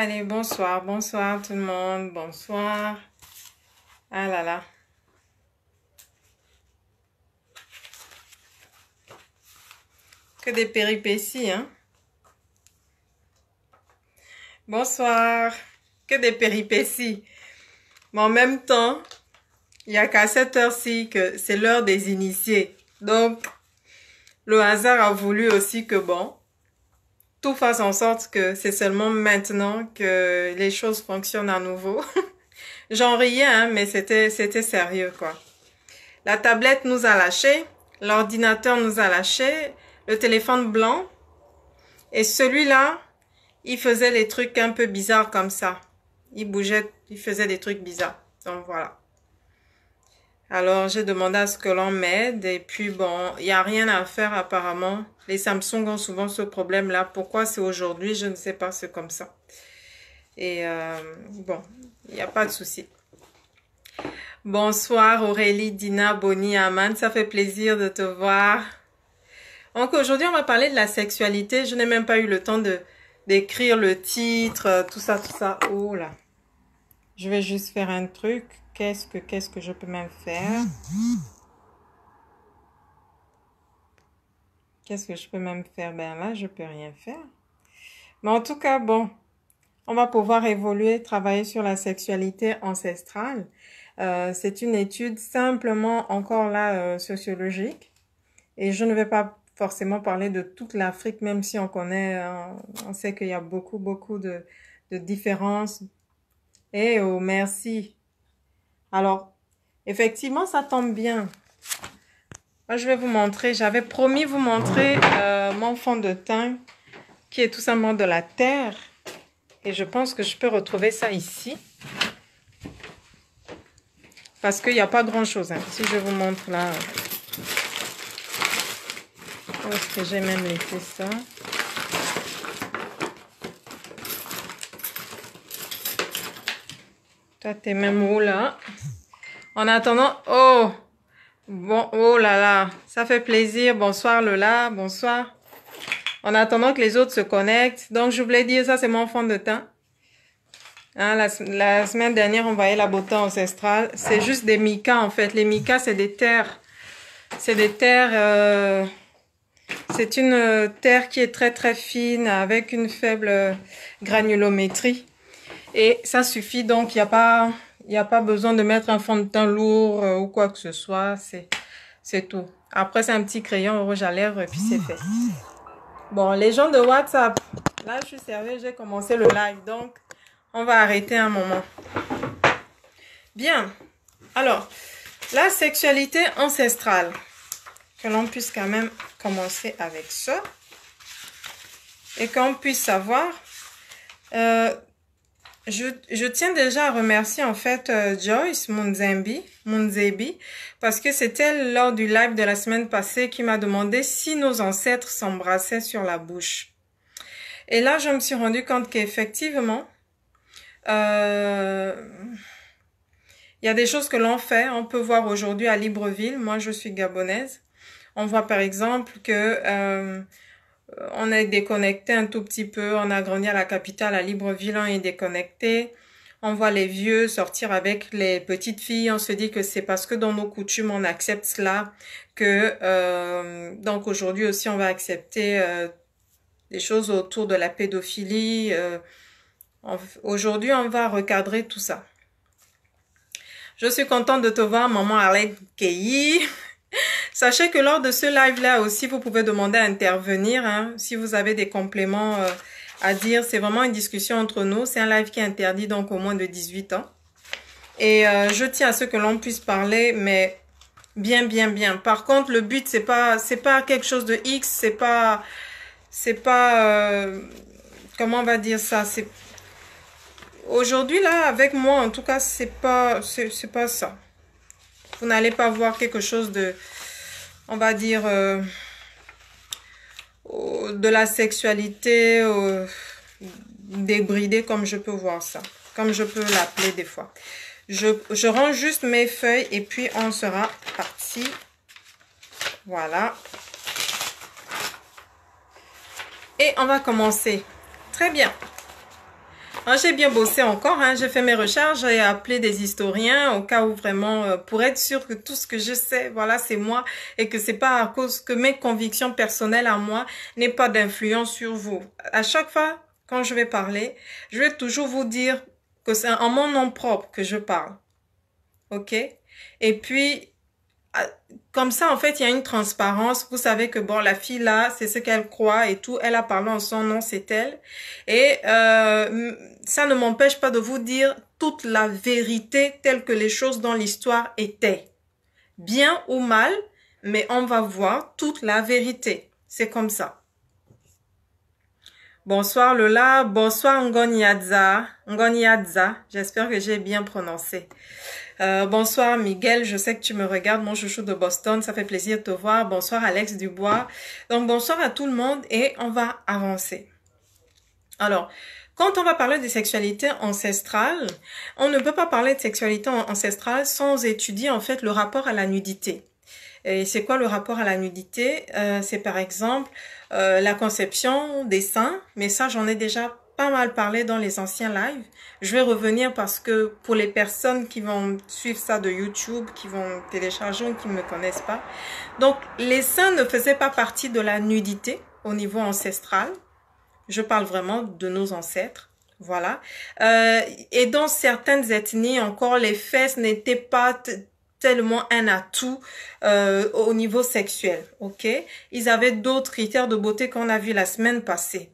Allez, bonsoir, bonsoir tout le monde, bonsoir. Ah là là. Que des péripéties, hein. Bonsoir, que des péripéties. Mais en même temps, il n'y a qu'à cette heure-ci que c'est l'heure des initiés. Donc, le hasard a voulu aussi que, bon, tout fasse en sorte que c'est seulement maintenant que les choses fonctionnent à nouveau. J'en riais, hein, mais c'était, c'était sérieux, quoi. La tablette nous a lâchés, l'ordinateur nous a lâchés, le téléphone blanc. Et celui-là, il faisait les trucs un peu bizarres comme ça. Il bougeait, il faisait des trucs bizarres. Donc voilà. Alors j'ai demandé à ce que l'on m'aide et puis bon, il n'y a rien à faire apparemment. Les Samsung ont souvent ce problème-là. Pourquoi c'est aujourd'hui, je ne sais pas, c'est comme ça. Et euh, bon, il n'y a pas de souci. Bonsoir Aurélie, Dina, Bonnie, Aman, ça fait plaisir de te voir. Donc aujourd'hui, on va parler de la sexualité. Je n'ai même pas eu le temps de d'écrire le titre, tout ça, tout ça. Oh là. Je vais juste faire un truc. Qu'est-ce que, qu'est-ce que je peux même faire Qu'est-ce que je peux même faire Ben là, je peux rien faire. Mais en tout cas, bon, on va pouvoir évoluer, travailler sur la sexualité ancestrale. Euh, c'est une étude simplement encore là euh, sociologique. Et je ne vais pas forcément parler de toute l'Afrique, même si on connaît, euh, on sait qu'il y a beaucoup, beaucoup de, de différences. Et eh, oh, merci alors, effectivement, ça tombe bien. Moi, je vais vous montrer. J'avais promis vous montrer euh, mon fond de teint qui est tout simplement de la terre. Et je pense que je peux retrouver ça ici. Parce qu'il n'y a pas grand-chose. Hein. Si je vous montre là... Où est-ce que j'ai même laissé ça Toi, t'es même où, là. En attendant, oh! Bon, oh là là, ça fait plaisir. Bonsoir Lola, bonsoir. En attendant que les autres se connectent. Donc, je voulais dire, ça, c'est mon fond de teint. la, semaine dernière, on voyait la beauté ancestrale. C'est juste des micas, en fait. Les micas, c'est des terres. C'est des terres... Euh, c'est une euh, terre qui est très, très fine, avec une faible euh, granulométrie. Et ça suffit, donc il n'y a, pas, y a pas besoin de mettre un fond de teint lourd euh, ou quoi que ce soit. C'est tout. Après, c'est un petit crayon rouge à lèvres et puis c'est fait. Bon, les gens de WhatsApp, là, je suis sérieuse, j'ai commencé le live. Donc, on va arrêter un moment. Bien. Alors, la sexualité ancestrale. Que l'on puisse quand même commencer avec ça. Et qu'on puisse savoir euh, je, tiens déjà à remercier en fait euh, Joyce Munzembi, Munzebi, parce que c'était lors du live de la semaine passée qui m'a demandé si nos ancêtres s'embrassaient sur la bouche. Et là, je me suis rendu compte qu'effectivement, euh, il y a des choses que l'on fait. On peut voir aujourd'hui à Libreville, moi je suis gabonaise, on voit par exemple que euh, euh, on est déconnecté un tout petit peu, on a grandi à la capitale, à Libreville, on est déconnecté. On voit les vieux sortir avec les petites filles, on se dit que c'est parce que dans nos coutumes on accepte cela que euh, donc aujourd'hui aussi on va accepter euh, des choses autour de la pédophilie. aujourd'hui on va recadrer tout ça. Je suis contente de te voir, maman Arlette Keyi. Sachez que lors de ce live-là aussi, vous pouvez demander à intervenir. Hein, si vous avez des compléments euh, à dire, c'est vraiment une discussion entre nous. C'est un live qui est interdit donc au moins de 18 ans. Et euh, je tiens à ce que l'on puisse parler, mais bien, bien, bien. Par contre, le but, c'est pas, c'est pas quelque chose de X, c'est pas, c'est pas, euh, comment on va dire ça, c'est, aujourd'hui, là, avec moi, en tout cas, c'est pas, c'est pas ça. Vous n'allez pas voir quelque chose de, on va dire, euh, de la sexualité débridée, comme je peux voir ça, comme je peux l'appeler des fois. Je, je range juste mes feuilles et puis on sera parti. Voilà. Et on va commencer. Très bien. Ah, j'ai bien bossé encore, hein. j'ai fait mes recherches, j'ai appelé des historiens au cas où vraiment, euh, pour être sûr que tout ce que je sais, voilà, c'est moi et que c'est pas à cause que mes convictions personnelles à moi n'aient pas d'influence sur vous. À chaque fois, quand je vais parler, je vais toujours vous dire que c'est en mon nom propre que je parle. OK? Et puis, ah, comme ça, en fait, il y a une transparence. Vous savez que, bon, la fille là, c'est ce qu'elle croit et tout. Elle a parlé en son nom, c'est elle. Et euh, ça ne m'empêche pas de vous dire toute la vérité telle que les choses dans l'histoire étaient. Bien ou mal, mais on va voir toute la vérité. C'est comme ça. Bonsoir Lola, bonsoir Ngoniadza Ngoniadza, j'espère que j'ai bien prononcé. Euh, bonsoir Miguel, je sais que tu me regardes, mon chouchou de Boston, ça fait plaisir de te voir. Bonsoir Alex Dubois. Donc bonsoir à tout le monde et on va avancer. Alors, quand on va parler de sexualité ancestrale, on ne peut pas parler de sexualité ancestrale sans étudier en fait le rapport à la nudité. Et c'est quoi le rapport à la nudité euh, C'est par exemple euh, la conception des seins, mais ça j'en ai déjà pas mal parlé dans les anciens lives. Je vais revenir parce que pour les personnes qui vont suivre ça de YouTube, qui vont télécharger ou qui ne me connaissent pas. Donc, les seins ne faisaient pas partie de la nudité au niveau ancestral. Je parle vraiment de nos ancêtres. Voilà. Euh, et dans certaines ethnies, encore, les fesses n'étaient pas tellement un atout euh, au niveau sexuel, ok Ils avaient d'autres critères de beauté qu'on a vu la semaine passée.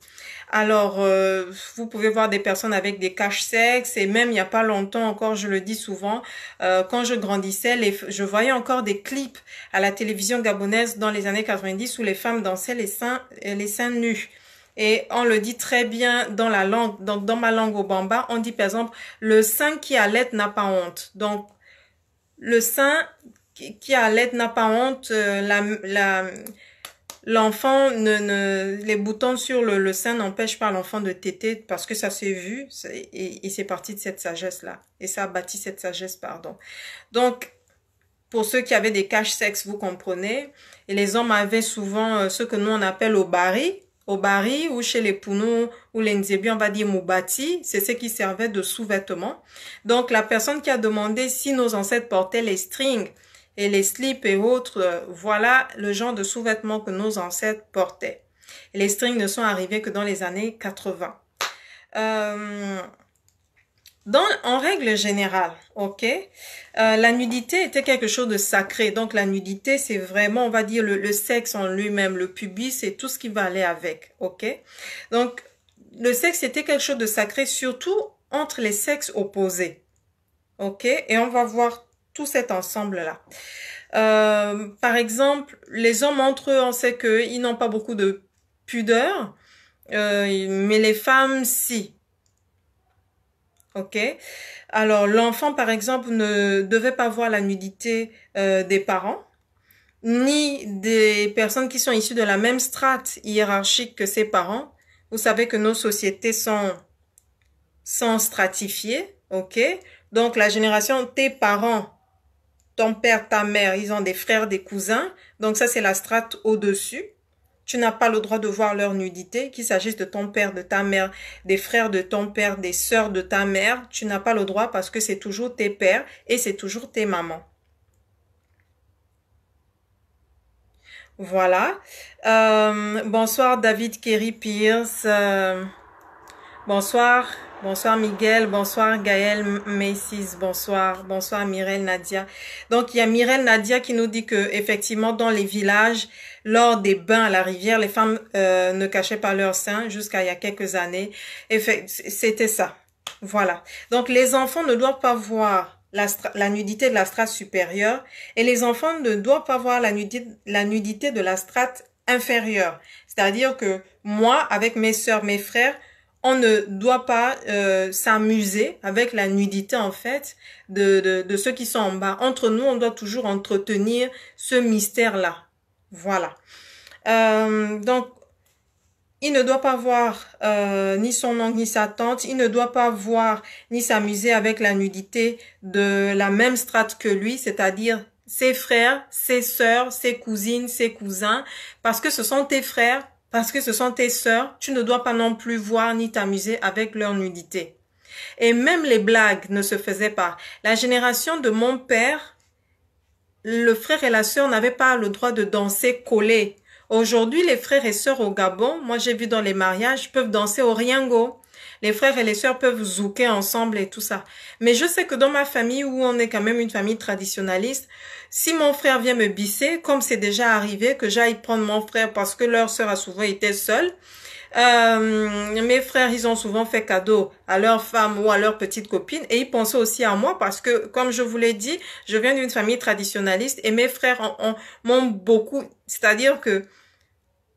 Alors, euh, vous pouvez voir des personnes avec des caches sexes et même il n'y a pas longtemps encore, je le dis souvent, euh, quand je grandissais, je voyais encore des clips à la télévision gabonaise dans les années 90 où les femmes dansaient les seins, euh, les seins nus. Et on le dit très bien dans la langue, dans, ma langue au bamba, on dit par exemple, le sein qui a l'aide n'a pas honte. Donc, le sein qui a l'aide n'a pas honte, la l'enfant ne, ne, les boutons sur le, sein n'empêchent pas l'enfant de téter parce que ça s'est vu et, et c'est parti de cette sagesse là et ça a bâti cette sagesse pardon donc pour ceux qui avaient des caches sexes vous comprenez et les hommes avaient souvent euh, ce que nous on appelle au Au baril ou chez les pounons ou les Nzebi on va dire moubati c'est ce qui servait de sous-vêtement donc la personne qui a demandé si nos ancêtres portaient les strings et les slips et autres, euh, voilà le genre de sous-vêtements que nos ancêtres portaient. les strings ne sont arrivés que dans les années 80. Euh, dans, en règle générale, ok, euh, la nudité était quelque chose de sacré. Donc la nudité, c'est vraiment, on va dire, le, le sexe en lui-même, le pubis et tout ce qui va aller avec, ok. Donc le sexe était quelque chose de sacré, surtout entre les sexes opposés, ok. Et on va voir tout cet ensemble-là. Euh, par exemple, les hommes entre eux, on sait qu'ils n'ont pas beaucoup de pudeur, euh, mais les femmes, si. Ok Alors, l'enfant, par exemple, ne devait pas voir la nudité euh, des parents, ni des personnes qui sont issues de la même strate hiérarchique que ses parents. Vous savez que nos sociétés sont, sont stratifiées, ok Donc, la génération des parents ton père, ta mère, ils ont des frères, des cousins. Donc ça, c'est la strate au-dessus. Tu n'as pas le droit de voir leur nudité, qu'il s'agisse de ton père, de ta mère, des frères de ton père, des sœurs de ta mère. Tu n'as pas le droit parce que c'est toujours tes pères et c'est toujours tes mamans. Voilà. Euh, bonsoir David Kerry Pierce. Euh, bonsoir. Bonsoir Miguel, bonsoir Gaël Macy's. bonsoir, bonsoir Mirelle Nadia. Donc il y a Mireille, Nadia qui nous dit que effectivement dans les villages, lors des bains à la rivière, les femmes euh, ne cachaient pas leurs seins jusqu'à il y a quelques années. C'était ça. Voilà. Donc les enfants ne doivent pas voir la, nudité de la strate supérieure et les enfants ne doivent pas voir la nudité, la nudité de la strate inférieure. C'est-à-dire que moi, avec mes soeurs, mes frères, on ne doit pas euh, s'amuser avec la nudité en fait de, de, ceux qui sont en bas. Entre nous, on doit toujours entretenir ce mystère-là. Voilà. Euh, donc, il ne doit pas voir euh, ni son oncle ni sa tante. Il ne doit pas voir ni s'amuser avec la nudité de la même strate que lui, c'est-à-dire ses frères, ses sœurs, ses cousines, ses cousins, parce que ce sont tes frères, parce que ce sont tes sœurs, tu ne dois pas non plus voir ni t'amuser avec leur nudité. Et même les blagues ne se faisaient pas. La génération de mon père, le frère et la sœur n'avaient pas le droit de danser collés. Aujourd'hui, les frères et sœurs au Gabon, moi j'ai vu dans les mariages, peuvent danser au riengo. Les frères et les sœurs peuvent zouker ensemble et tout ça. Mais je sais que dans ma famille, où on est quand même une famille traditionnaliste, si mon frère vient me bisser, comme c'est déjà arrivé que j'aille prendre mon frère parce que leur sœur a souvent été seule, euh, mes frères, ils ont souvent fait cadeau à leur femme ou à leur petite copine et ils pensaient aussi à moi parce que, comme je vous l'ai dit, je viens d'une famille traditionnaliste et mes frères m'ont beaucoup, c'est-à-dire que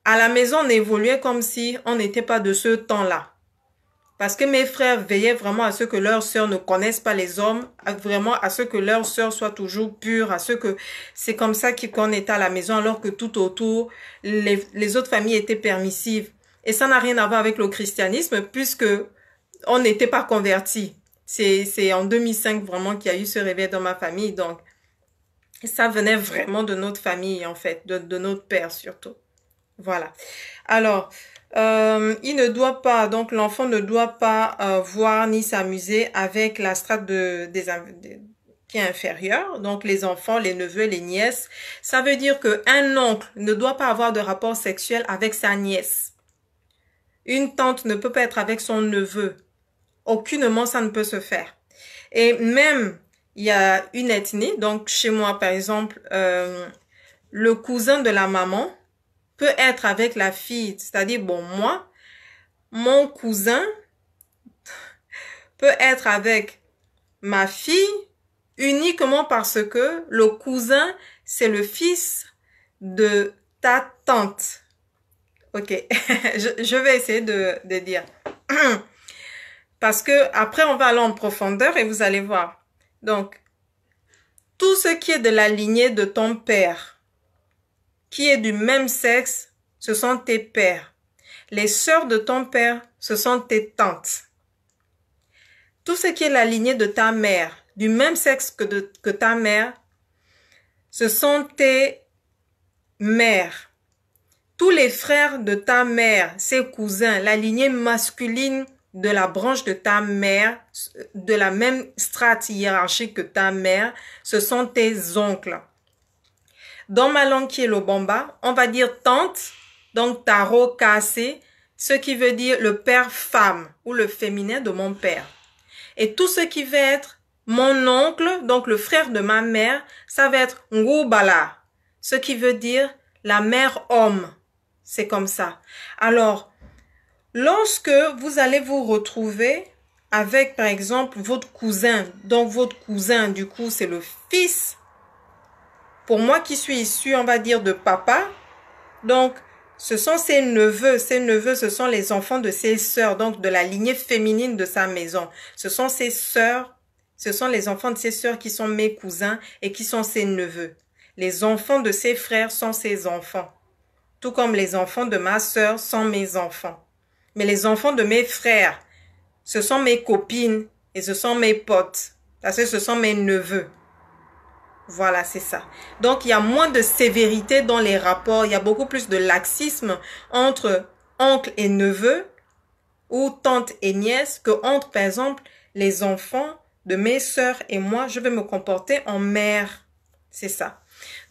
à la maison, on évoluait comme si on n'était pas de ce temps-là. Parce que mes frères veillaient vraiment à ce que leurs sœurs ne connaissent pas les hommes, vraiment à ce que leurs sœurs soient toujours pures, à ce que c'est comme ça qu'on était à la maison, alors que tout autour, les, autres familles étaient permissives. Et ça n'a rien à voir avec le christianisme, puisque on n'était pas convertis. C'est en 2005 vraiment qu'il y a eu ce réveil dans ma famille. Donc, ça venait vraiment de notre famille, en fait, de notre père surtout. Voilà. Alors, euh, il ne doit pas, donc l'enfant ne doit pas euh, voir ni s'amuser avec la strate de, des, qui est inférieure, donc les enfants, les neveux, les nièces. Ça veut dire qu'un oncle ne doit pas avoir de rapport sexuel avec sa nièce. Une tante ne peut pas être avec son neveu. Aucunement, ça ne peut se faire. Et même, il y a une ethnie, donc chez moi, par exemple, euh, le cousin de la maman peut être avec la fille. C'est-à-dire, bon, moi, mon cousin peut être avec ma fille uniquement parce que le cousin, c'est le fils de ta tante. Ok, je, vais essayer de, de dire. parce que après, on va aller en profondeur et vous allez voir. Donc, tout ce qui est de la lignée de ton père, qui est du même sexe, ce sont tes pères. Les sœurs de ton père, ce sont tes tantes. Tout ce qui est la lignée de ta mère, du même sexe que, ta mère, ce sont tes mères. Tous les frères de ta mère, ses cousins, la lignée masculine de la branche de ta mère, de la même strate hiérarchique que ta mère, ce sont tes oncles. Dans ma langue qui est le bamba, on va dire tante, donc taro cassé, ce qui veut dire le père femme ou le féminin de mon père. Et tout ce qui va être mon oncle, donc le frère de ma mère, ça va être Ngubala, ce qui veut dire la mère homme. C'est comme ça. Alors, lorsque vous allez vous retrouver avec, par exemple, votre cousin, donc votre cousin, du coup, c'est le fils pour moi qui suis issu, on va dire, de papa, donc ce sont ses neveux. Ses neveux, ce sont les enfants de ses sœurs, donc de la lignée féminine de sa maison. Ce sont ses sœurs, ce sont les enfants de ses sœurs qui sont mes cousins et qui sont ses neveux. Les enfants de ses frères sont ses enfants, tout comme les enfants de ma sœur sont mes enfants. Mais les enfants de mes frères, ce sont mes copines et ce sont mes potes, parce que ce sont mes neveux. Voilà, c'est ça. Donc, il y a moins de sévérité dans les rapports. Il y a beaucoup plus de laxisme entre oncle et neveu ou tante et nièce que entre, par exemple, les enfants de mes sœurs et moi. Je vais me comporter en mère. C'est ça.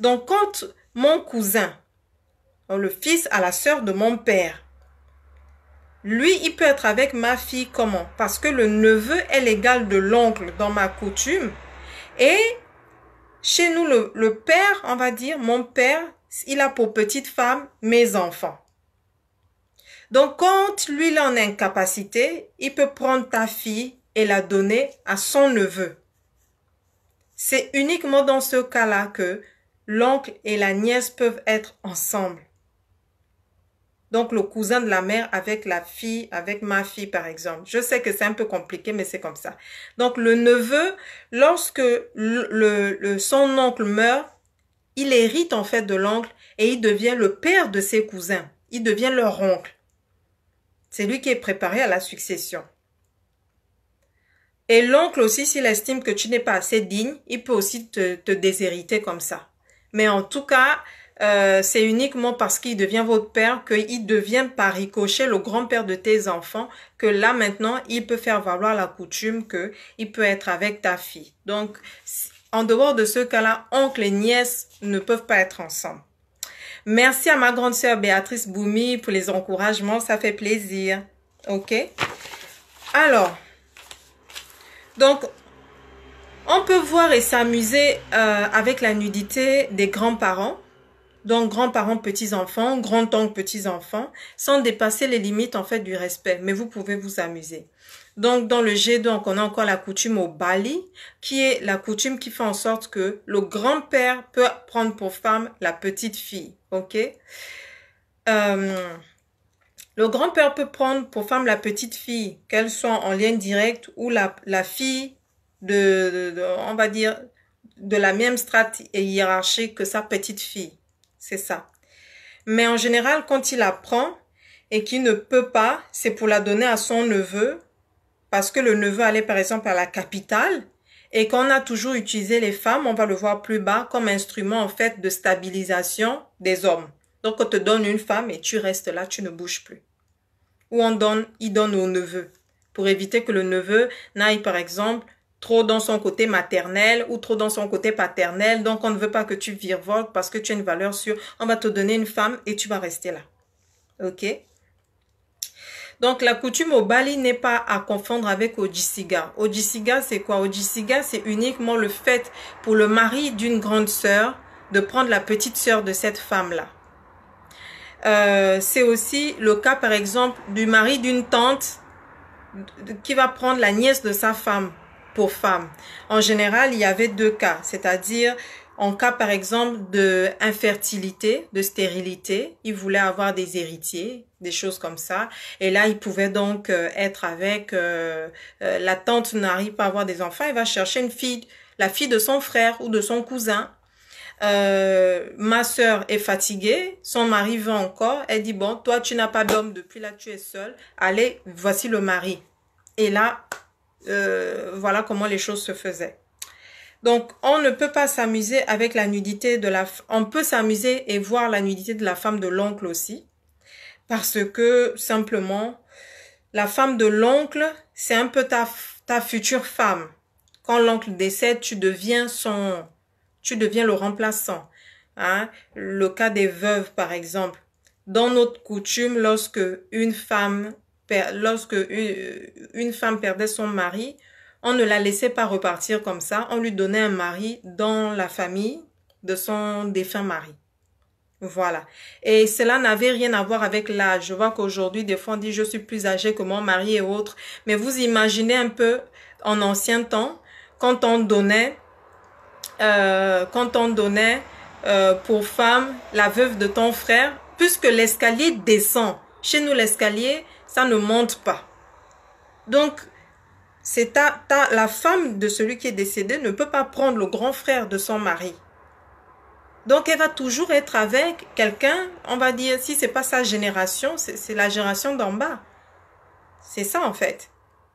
Donc, quand mon cousin, le fils à la sœur de mon père, lui, il peut être avec ma fille comment Parce que le neveu est l'égal de l'oncle dans ma coutume. Et chez nous, le, père, on va dire, mon père, il a pour petite femme mes enfants. Donc quand lui il en incapacité, il peut prendre ta fille et la donner à son neveu. C'est uniquement dans ce cas-là que l'oncle et la nièce peuvent être ensemble. Donc le cousin de la mère avec la fille, avec ma fille par exemple. Je sais que c'est un peu compliqué, mais c'est comme ça. Donc le neveu, lorsque le, son oncle meurt, il hérite en fait de l'oncle et il devient le père de ses cousins. Il devient leur oncle. C'est lui qui est préparé à la succession. Et l'oncle aussi, s'il estime que tu n'es pas assez digne, il peut aussi te, te déshériter comme ça. Mais en tout cas, euh, c'est uniquement parce qu'il devient votre père qu'il devient par ricochet le grand-père de tes enfants que là maintenant il peut faire valoir la coutume que il peut être avec ta fille. Donc en dehors de ce cas-là, oncle et nièce ne peuvent pas être ensemble. Merci à ma grande sœur Béatrice Boumi pour les encouragements, ça fait plaisir. OK Alors donc on peut voir et s'amuser euh, avec la nudité des grands-parents donc grands-parents, petits-enfants, grands-oncles, petits-enfants, sans dépasser les limites en fait du respect. Mais vous pouvez vous amuser. Donc dans le G, donc on a encore la coutume au Bali, qui est la coutume qui fait en sorte que le grand-père peut prendre pour femme la petite fille. Ok euh, Le grand-père peut prendre pour femme la petite fille, qu'elle soit en lien direct ou la, fille de, on va dire, de la même strate et hiérarchie que sa petite fille c'est ça. Mais en général, quand il apprend et qu'il ne peut pas, c'est pour la donner à son neveu, parce que le neveu allait par exemple à la capitale, et qu'on a toujours utilisé les femmes, on va le voir plus bas, comme instrument en fait de stabilisation des hommes. Donc on te donne une femme et tu restes là, tu ne bouges plus. Ou on donne, il donne au neveu, pour éviter que le neveu n'aille par exemple trop dans son côté maternel ou trop dans son côté paternel. Donc, on ne veut pas que tu virevoltes parce que tu as une valeur sûre. On va te donner une femme et tu vas rester là. OK donc, la coutume au Bali n'est pas à confondre avec Odissiga. Odissiga, c'est quoi Odissiga, c'est uniquement le fait pour le mari d'une grande sœur de prendre la petite sœur de cette femme-là. Euh, c'est aussi le cas, par exemple, du mari d'une tante qui va prendre la nièce de sa femme pour femmes. En général, il y avait deux cas, c'est-à-dire en cas par exemple de infertilité, de stérilité, il voulait avoir des héritiers, des choses comme ça. Et là, il pouvait donc euh, être avec euh, euh, la tante n'arrive pas à avoir des enfants, il va chercher une fille, la fille de son frère ou de son cousin. ma sœur est fatiguée, son mari va encore, elle dit bon, toi tu n'as pas d'homme depuis là, tu es seule, allez, voici le mari. Et là, euh, voilà comment les choses se faisaient. Donc, on ne peut pas s'amuser avec la nudité de la... On peut s'amuser et voir la nudité de la femme de l'oncle aussi. Parce que, simplement, la femme de l'oncle, c'est un peu ta, future femme. Quand l'oncle décède, tu deviens son... Tu deviens le remplaçant. Hein. Le cas des veuves, par exemple. Dans notre coutume, lorsque une femme lorsque euh, une femme perdait son mari, on ne la laissait pas repartir comme ça, on lui donnait un mari dans la famille de son défunt mari. Voilà. Et cela n'avait rien à voir avec l'âge. Je vois qu'aujourd'hui, des fois, on dit je suis plus âgée que mon mari et autres. Mais vous imaginez un peu en ancien temps, quand on donnait, euh, quand on donnait euh, pour femme la veuve de ton frère, puisque l'escalier descend. Chez nous, l'escalier, ne monte pas. Donc, c'est ta, ta, la femme de celui qui est décédé ne peut pas prendre le grand frère de son mari. Donc elle va toujours être avec quelqu'un, on va dire, si c'est pas sa génération, c'est la génération d'en bas. C'est ça en fait.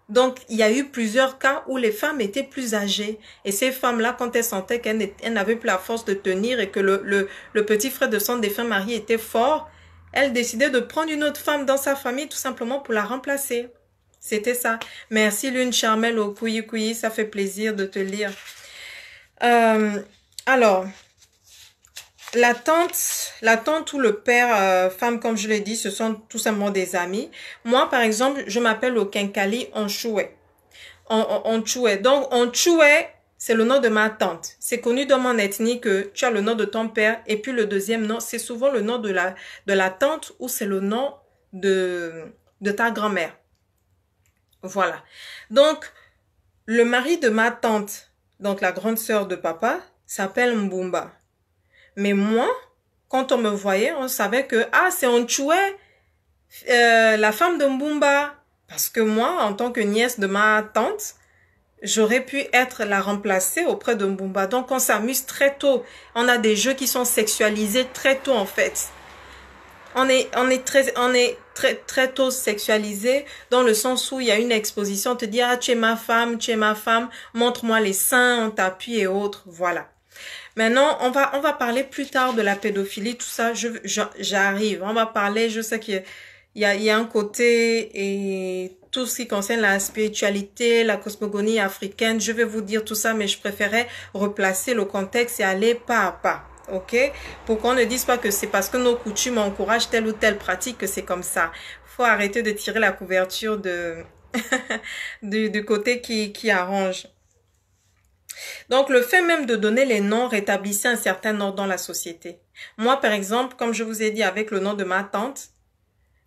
Donc il y a eu plusieurs cas où les femmes étaient plus âgées. Et ces femmes-là, quand elles sentaient qu'elles n'avaient plus la force de tenir et que le, le petit frère de son défunt mari était fort, elle décidait de prendre une autre femme dans sa famille tout simplement pour la remplacer. C'était ça. Merci Lune Charmelle au Kouyi Kouyi, ça fait plaisir de te lire. Euh, alors, la tante, la tante ou le père, euh, femme comme je l'ai dit, ce sont tout simplement des amis. Moi, par exemple, je m'appelle au Kinkali Onchoué. On, on, on Donc, Onchoué c'est le nom de ma tante. C'est connu dans mon ethnie que tu as le nom de ton père et puis le deuxième nom, c'est souvent le nom de la, de la tante ou c'est le nom de, de ta grand-mère. Voilà. Donc, le mari de ma tante, donc la grande sœur de papa, s'appelle Mbumba. Mais moi, quand on me voyait, on savait que, ah, c'est on euh, la femme de Mbumba. Parce que moi, en tant que nièce de ma tante, j'aurais pu être la remplacée auprès de Mbumba. Donc on s'amuse très tôt. On a des jeux qui sont sexualisés très tôt en fait. On est, on est très, on est très, très tôt sexualisé dans le sens où il y a une exposition, on te dit, ah, tu es ma femme, tu es ma femme, montre-moi les seins, on t'appuie et autres. Voilà. Maintenant, on va, on va parler plus tard de la pédophilie, tout ça, je, j'arrive. On va parler, je sais qu'il il y a, il y a un côté et tout ce qui concerne la spiritualité, la cosmogonie africaine. Je vais vous dire tout ça, mais je préférais replacer le contexte et aller pas à pas. OK Pour qu'on ne dise pas que c'est parce que nos coutumes encouragent telle ou telle pratique que c'est comme ça. Faut arrêter de tirer la couverture de du, côté qui, qui arrange. Donc le fait même de donner les noms rétablissait un certain ordre dans la société. Moi, par exemple, comme je vous ai dit avec le nom de ma tante,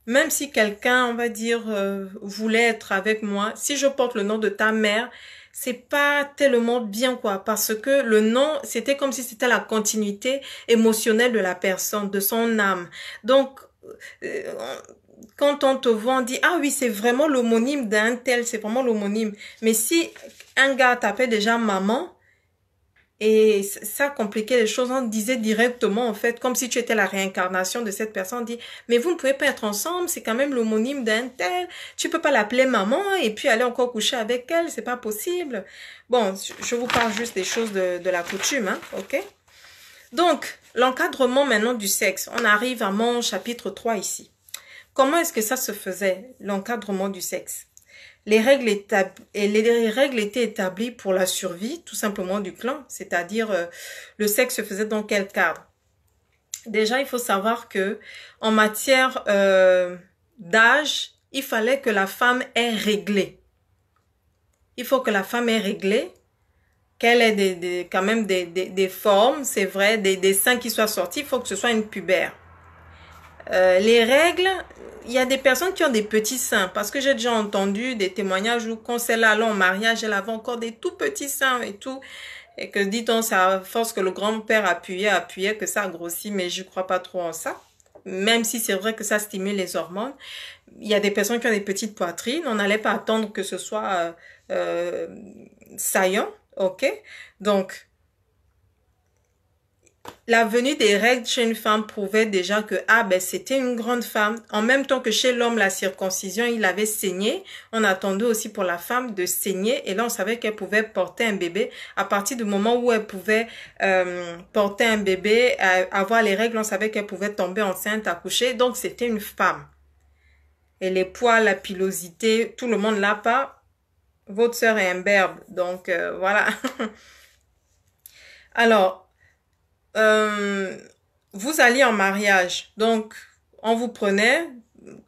même si quelqu'un, on va dire, euh, voulait être avec moi, si je porte le nom de ta mère, c'est pas tellement bien quoi parce que le nom c'était comme si c'était la continuité émotionnelle de la personne de son âme donc euh, quand on te voit, on dit ah oui c'est vraiment l'homonyme d'un tel c'est vraiment l'homonyme mais si un gars t'appelle déjà maman et ça compliquait les choses. On disait directement, en fait, comme si tu étais la réincarnation de cette personne. On dit, mais vous ne pouvez pas être ensemble. C'est quand même l'homonyme d'un tel. Tu peux pas l'appeler maman et puis aller encore coucher avec elle. C'est pas possible. Bon, je vous parle juste des choses de, la coutume, hein, ok? Donc, l'encadrement maintenant du sexe. On arrive à mon chapitre 3 ici. Comment est-ce que ça se faisait, l'encadrement du sexe? les règles, les règles étaient établies pour la survie tout simplement du clan, c'est-à-dire euh, le sexe se faisait dans quel cadre. Déjà, il faut savoir que en matière euh, d'âge, il fallait que la femme ait réglé. Il faut que la femme ait réglé, qu'elle ait des, quand même des, des, formes, c'est vrai, des, des seins qui soient sortis, il faut que ce soit une pubère. Euh, les règles, il y a des personnes qui ont des petits seins parce que j'ai déjà entendu des témoignages où quand celle-là allait en mariage, elle avait encore des tout petits seins et tout. Et que dit-on, ça force que le grand-père appuyait, appuyait, que ça grossit, mais je crois pas trop en ça. Même si c'est vrai que ça stimule les hormones. Il y a des personnes qui ont des petites poitrines, on n'allait pas attendre que ce soit euh, euh, saillant, ok Donc, la venue des règles chez une femme prouvait déjà que ah ben c'était une grande femme. En même temps que chez l'homme la circoncision, il avait saigné. On attendait aussi pour la femme de saigner et là on savait qu'elle pouvait porter un bébé. À partir du moment où elle pouvait euh, porter un bébé, euh, avoir les règles, on savait qu'elle pouvait tomber enceinte, accoucher. Donc c'était une femme. Et les poils, la pilosité, tout le monde l'a pas. Votre sœur est imberbe, donc euh, voilà. Alors euh, vous alliez en mariage. Donc, on vous prenait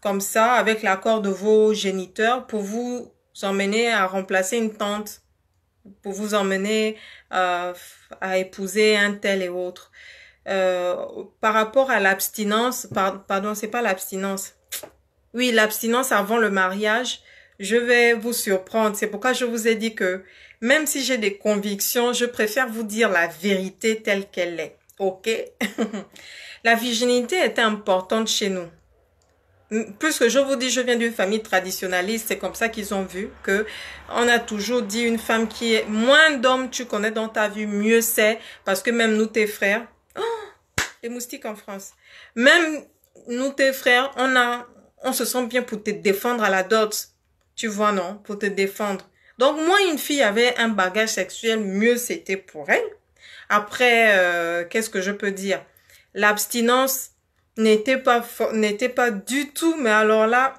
comme ça, avec l'accord de vos géniteurs, pour vous emmener à remplacer une tante, pour vous emmener euh, à épouser un tel et autre. Euh, par rapport à l'abstinence, pardon, c'est pas l'abstinence. Oui, l'abstinence avant le mariage, je vais vous surprendre. C'est pourquoi je vous ai dit que même si j'ai des convictions, je préfère vous dire la vérité telle qu'elle est. OK La virginité est importante chez nous. Plus que je vous dis, je viens d'une famille traditionnaliste, c'est comme ça qu'ils ont vu que on a toujours dit une femme qui est moins d'hommes tu connais dans ta vie, mieux c'est, parce que même nous tes frères, oh, les moustiques en France, même nous tes frères, on a, on se sent bien pour te défendre à la dot, tu vois non, pour te défendre. Donc moins une fille avait un bagage sexuel, mieux c'était pour elle. Après, euh, qu'est-ce que je peux dire L'abstinence n'était pas n'était pas du tout, mais alors là,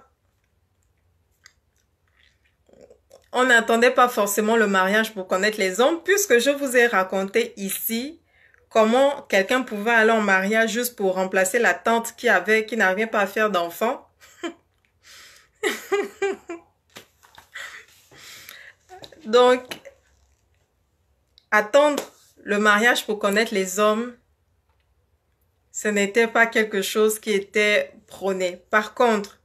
on n'attendait pas forcément le mariage pour connaître les hommes, puisque je vous ai raconté ici comment quelqu'un pouvait aller en mariage juste pour remplacer la tante qui avait qui n'arrivait pas à faire d'enfant. Donc, attendre le mariage pour connaître les hommes, ce n'était pas quelque chose qui était prôné. Par contre,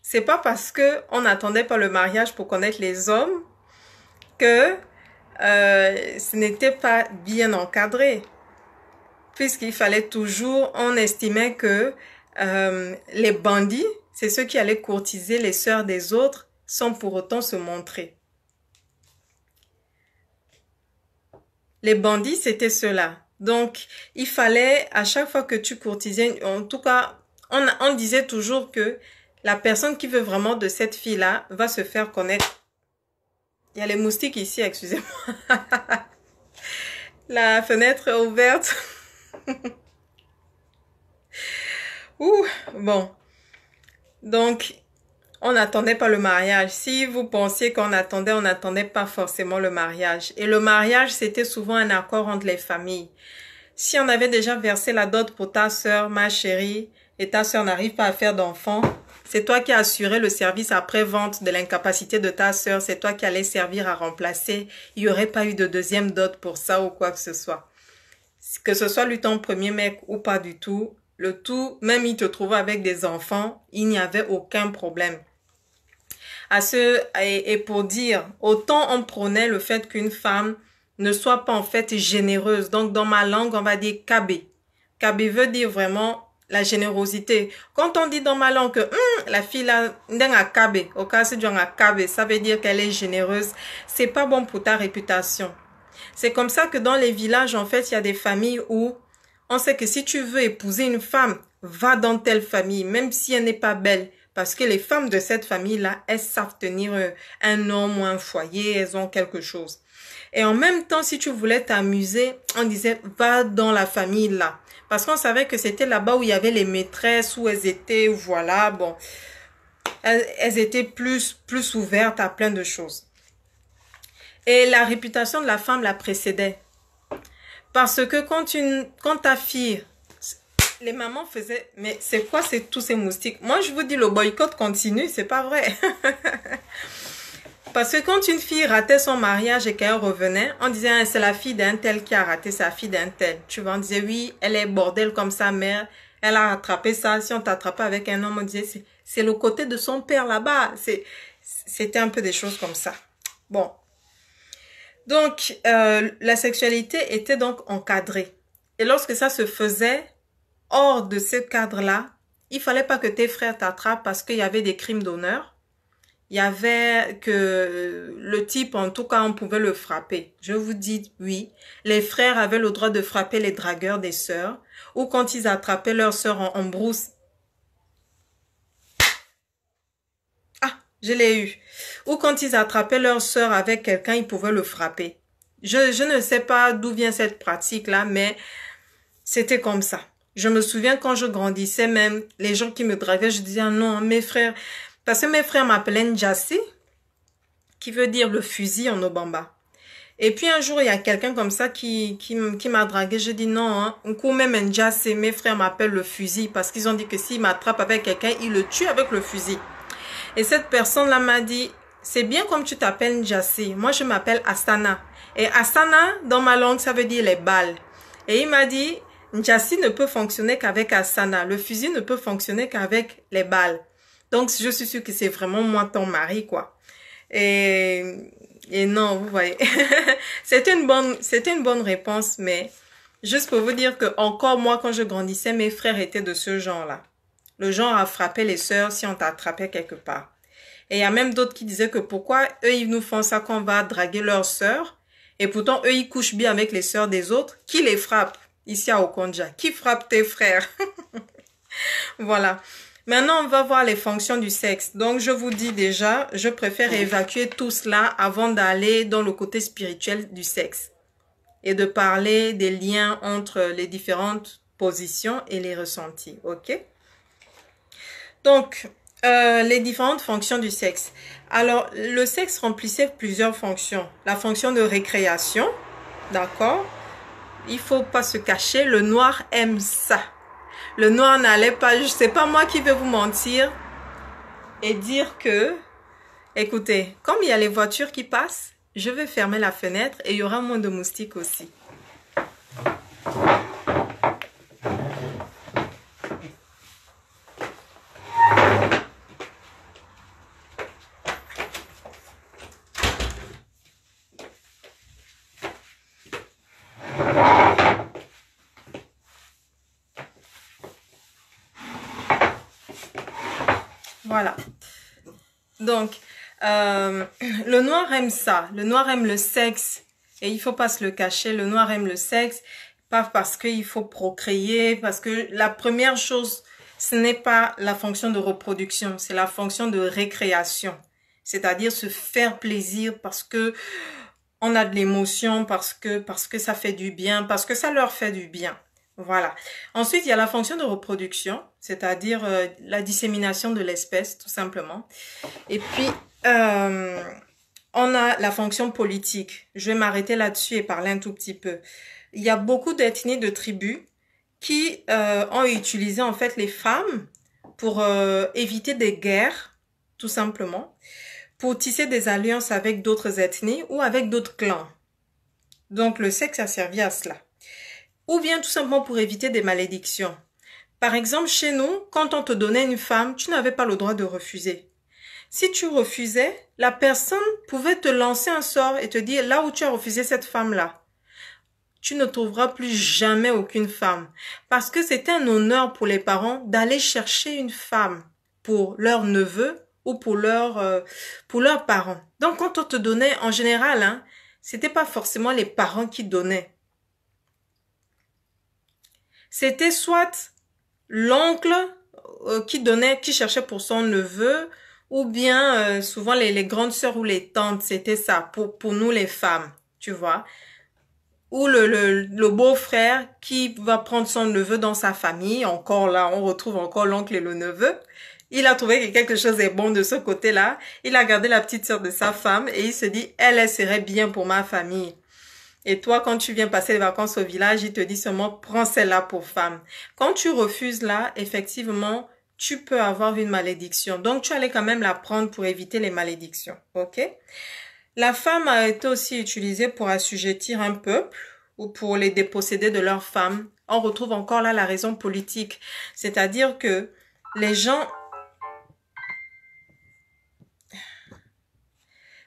c'est pas parce que on n'attendait pas le mariage pour connaître les hommes que euh, ce n'était pas bien encadré, puisqu'il fallait toujours, on estimait que euh, les bandits, c'est ceux qui allaient courtiser les sœurs des autres sans pour autant se montrer. Les bandits, c'était cela. Donc, il fallait, à chaque fois que tu courtisais, en tout cas, on, on disait toujours que la personne qui veut vraiment de cette fille-là va se faire connaître. Il y a les moustiques ici, excusez-moi. la fenêtre est ouverte. Ouh, bon. Donc, on n'attendait pas le mariage. Si vous pensiez qu'on attendait, on n'attendait pas forcément le mariage. Et le mariage, c'était souvent un accord entre les familles. Si on avait déjà versé la dot pour ta sœur, ma chérie, et ta sœur n'arrive pas à faire d'enfant, c'est toi qui as assuré le service après-vente de l'incapacité de ta sœur, c'est toi qui allais servir à remplacer. Il n'y aurait pas eu de deuxième dot pour ça ou quoi que ce soit. Que ce soit lui ton premier mec ou pas du tout, le tout, même il te trouvait avec des enfants, il n'y avait aucun problème. À ce, et, pour dire, autant on prenait le fait qu'une femme ne soit pas en fait généreuse. Donc dans ma langue, on va dire kabe ».« Kabe » veut dire vraiment la générosité. Quand on dit dans ma langue que hum, la fille là, kabe, au cas ça veut dire qu'elle est généreuse. C'est pas bon pour ta réputation. C'est comme ça que dans les villages, en fait, il y a des familles où on sait que si tu veux épouser une femme, va dans telle famille, même si elle n'est pas belle. Parce que les femmes de cette famille-là, elles savent tenir euh, un homme ou un foyer, elles ont quelque chose. Et en même temps, si tu voulais t'amuser, on disait, va dans la famille là. Parce qu'on savait que c'était là-bas où il y avait les maîtresses, où elles étaient, voilà, bon. Elles, étaient plus, plus ouvertes à plein de choses. Et la réputation de la femme la précédait. Parce que quand, une, quand ta fille, les mamans faisaient, mais c'est quoi c'est tous ces moustiques Moi, je vous dis, le boycott continue, c'est pas vrai. Parce que quand une fille ratait son mariage et qu'elle revenait, on disait, hein, c'est la fille d'un tel qui a raté sa fille d'un tel. Tu vois, on disait, oui, elle est bordel comme sa mère, elle a attrapé ça. Si on t'attrapait avec un homme, on disait, c'est le côté de son père là-bas. C'était un peu des choses comme ça. Bon, donc, euh, la sexualité était donc encadrée. Et lorsque ça se faisait hors de ce cadre-là, il fallait pas que tes frères t'attrapent parce qu'il y avait des crimes d'honneur. Il y avait que le type, en tout cas, on pouvait le frapper. Je vous dis oui, les frères avaient le droit de frapper les dragueurs des sœurs ou quand ils attrapaient leurs sœurs en brousse, Je l'ai eu. Ou quand ils attrapaient leur sœur avec quelqu'un, ils pouvaient le frapper. Je, ne sais pas d'où vient cette pratique-là, mais c'était comme ça. Je me souviens quand je grandissais même, les gens qui me draguaient, je disais ah non, mes frères, parce que mes frères m'appelaient Njassi, qui veut dire le fusil en Obamba. Et puis un jour, il y a quelqu'un comme ça qui, qui, qui m'a dragué. Je dis non, on hein, un coup même Njassi, mes frères m'appellent le fusil parce qu'ils ont dit que s'ils m'attrapent avec quelqu'un, ils le tuent avec le fusil. Et cette personne-là m'a dit, c'est bien comme tu t'appelles Njassi. Moi, je m'appelle Astana. Et Astana, dans ma langue, ça veut dire les balles. Et il m'a dit, Njassi ne peut fonctionner qu'avec Astana. Le fusil ne peut fonctionner qu'avec les balles. Donc, je suis sûre que c'est vraiment moi, ton mari, quoi. Et, et non, vous voyez. c'est une bonne, c'était une bonne réponse, mais juste pour vous dire que encore moi, quand je grandissais, mes frères étaient de ce genre-là le genre a frappé les sœurs si on t'attrapait quelque part. Et il y a même d'autres qui disaient que pourquoi eux, ils nous font ça qu'on va draguer leurs sœurs, et pourtant eux, ils couchent bien avec les sœurs des autres, qui les frappe ici à Okonja Qui frappe tes frères Voilà. Maintenant, on va voir les fonctions du sexe. Donc, je vous dis déjà, je préfère évacuer tout cela avant d'aller dans le côté spirituel du sexe et de parler des liens entre les différentes positions et les ressentis. OK donc, euh, les différentes fonctions du sexe. Alors, le sexe remplissait plusieurs fonctions. La fonction de récréation, d'accord Il faut pas se cacher, le noir aime ça. Le noir n'allait pas, je sais pas moi qui vais vous mentir et dire que, écoutez, comme il y a les voitures qui passent, je vais fermer la fenêtre et il y aura moins de moustiques aussi. Voilà. Donc, euh, le noir aime ça. Le noir aime le sexe. Et il faut pas se le cacher. Le noir aime le sexe. Pas parce qu'il faut procréer. Parce que la première chose, ce n'est pas la fonction de reproduction. C'est la fonction de récréation. C'est-à-dire se faire plaisir parce que on a de l'émotion, parce que, parce que ça fait du bien, parce que ça leur fait du bien. Voilà. Ensuite, il y a la fonction de reproduction, c'est-à-dire euh, la dissémination de l'espèce, tout simplement. Et puis, euh, on a la fonction politique. Je vais m'arrêter là-dessus et parler un tout petit peu. Il y a beaucoup d'ethnies, de tribus qui euh, ont utilisé en fait les femmes pour éviter des guerres, tout simplement, pour tisser des alliances avec d'autres ethnies ou avec d'autres clans. Donc le sexe a servi à cela ou bien tout simplement pour éviter des malédictions. Par exemple, chez nous, quand on te donnait une femme, tu n'avais pas le droit de refuser. Si tu refusais, la personne pouvait te lancer un sort et te dire là où tu as refusé cette femme-là. Tu ne trouveras plus jamais aucune femme. Parce que c'était un honneur pour les parents d'aller chercher une femme pour leur neveu ou pour leur, euh, pour leurs parents. Donc quand on te donnait, en général, hein, c'était pas forcément les parents qui donnaient c'était soit l'oncle euh, qui donnait, qui cherchait pour son neveu, ou bien euh, souvent les, grandes sœurs ou les tantes, c'était ça pour, pour nous les femmes, tu vois. Ou le, le, beau-frère qui va prendre son neveu dans sa famille, encore là, on retrouve encore l'oncle et le neveu. Il a trouvé que quelque chose est bon de ce côté-là. Il a gardé la petite sœur de sa femme et il se dit, elle, elle serait bien pour ma famille. Et toi, quand tu viens passer les vacances au village, il te dit seulement prends celle-là pour femme. Quand tu refuses là, effectivement, tu peux avoir une malédiction. Donc, tu allais quand même la prendre pour éviter les malédictions. OK La femme a été aussi utilisée pour assujettir un peuple ou pour les déposséder de leur femme. On retrouve encore là la raison politique. C'est-à-dire que les gens...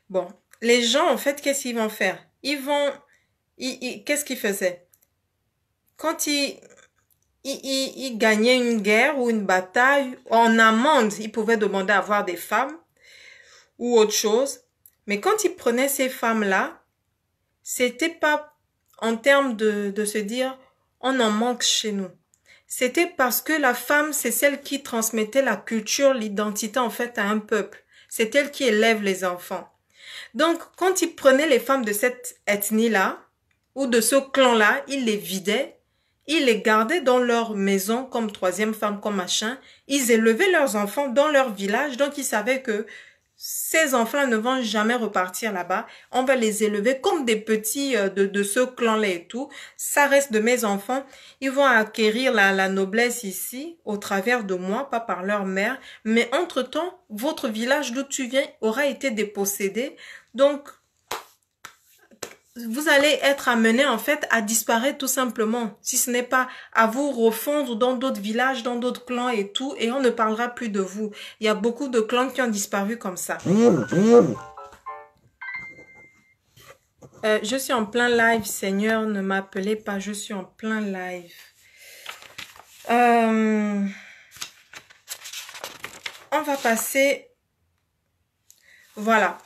Bon, les gens, en fait, qu'est-ce qu'ils vont faire Ils vont qu'est-ce qu'il faisait Quand il, il, gagnait une guerre ou une bataille, en amende, il pouvait demander à avoir des femmes ou autre chose. Mais quand il prenait ces femmes-là, c'était pas en termes de, de se dire on en manque chez nous. C'était parce que la femme, c'est celle qui transmettait la culture, l'identité en fait à un peuple. C'est elle qui élève les enfants. Donc, quand il prenait les femmes de cette ethnie-là, ou de ce clan-là, ils les vidaient, ils les gardaient dans leur maison comme troisième femme, comme machin, ils élevaient leurs enfants dans leur village, donc ils savaient que ces enfants ne vont jamais repartir là-bas. On va les élever comme des petits euh, de, ce clan-là et tout. Ça reste de mes enfants. Ils vont acquérir la, la noblesse ici, au travers de moi, pas par leur mère. Mais entre-temps, votre village d'où tu viens aura été dépossédé. Donc, vous allez être amené en fait à disparaître tout simplement, si ce n'est pas à vous refondre dans d'autres villages, dans d'autres clans et tout, et on ne parlera plus de vous. Il y a beaucoup de clans qui ont disparu comme ça. Euh, je suis en plein live, Seigneur, ne m'appelez pas, je suis en plein live. Euh, on va passer... Voilà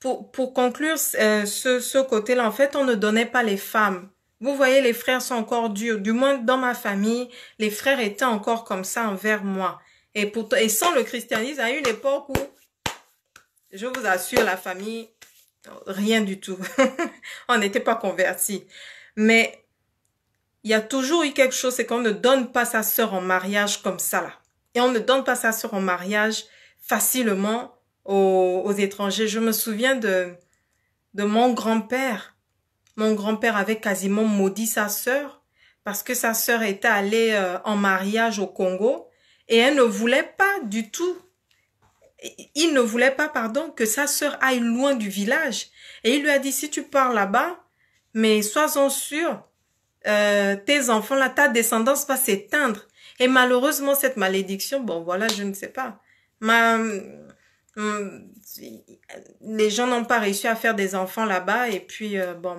pour, pour conclure euh, ce, ce côté-là, en fait, on ne donnait pas les femmes. Vous voyez, les frères sont encore durs. Du moins, dans ma famille, les frères étaient encore comme ça envers moi. Et, pourtant et sans le christianisme, à une époque où, je vous assure, la famille, rien du tout. on n'était pas convertis. Mais il y a toujours eu quelque chose, c'est qu'on ne donne pas sa sœur en mariage comme ça là. Et on ne donne pas sa sœur en mariage facilement aux, étrangers. Je me souviens de, de mon grand-père. Mon grand-père avait quasiment maudit sa sœur parce que sa sœur était allée euh, en mariage au Congo et elle ne voulait pas du tout. Il ne voulait pas, pardon, que sa sœur aille loin du village. Et il lui a dit, si tu pars là-bas, mais sois-en sûr, euh, tes enfants, là, ta descendance va s'éteindre. Et malheureusement, cette malédiction, bon, voilà, je ne sais pas. Ma, Hum, les gens n'ont pas réussi à faire des enfants là-bas et puis euh, bon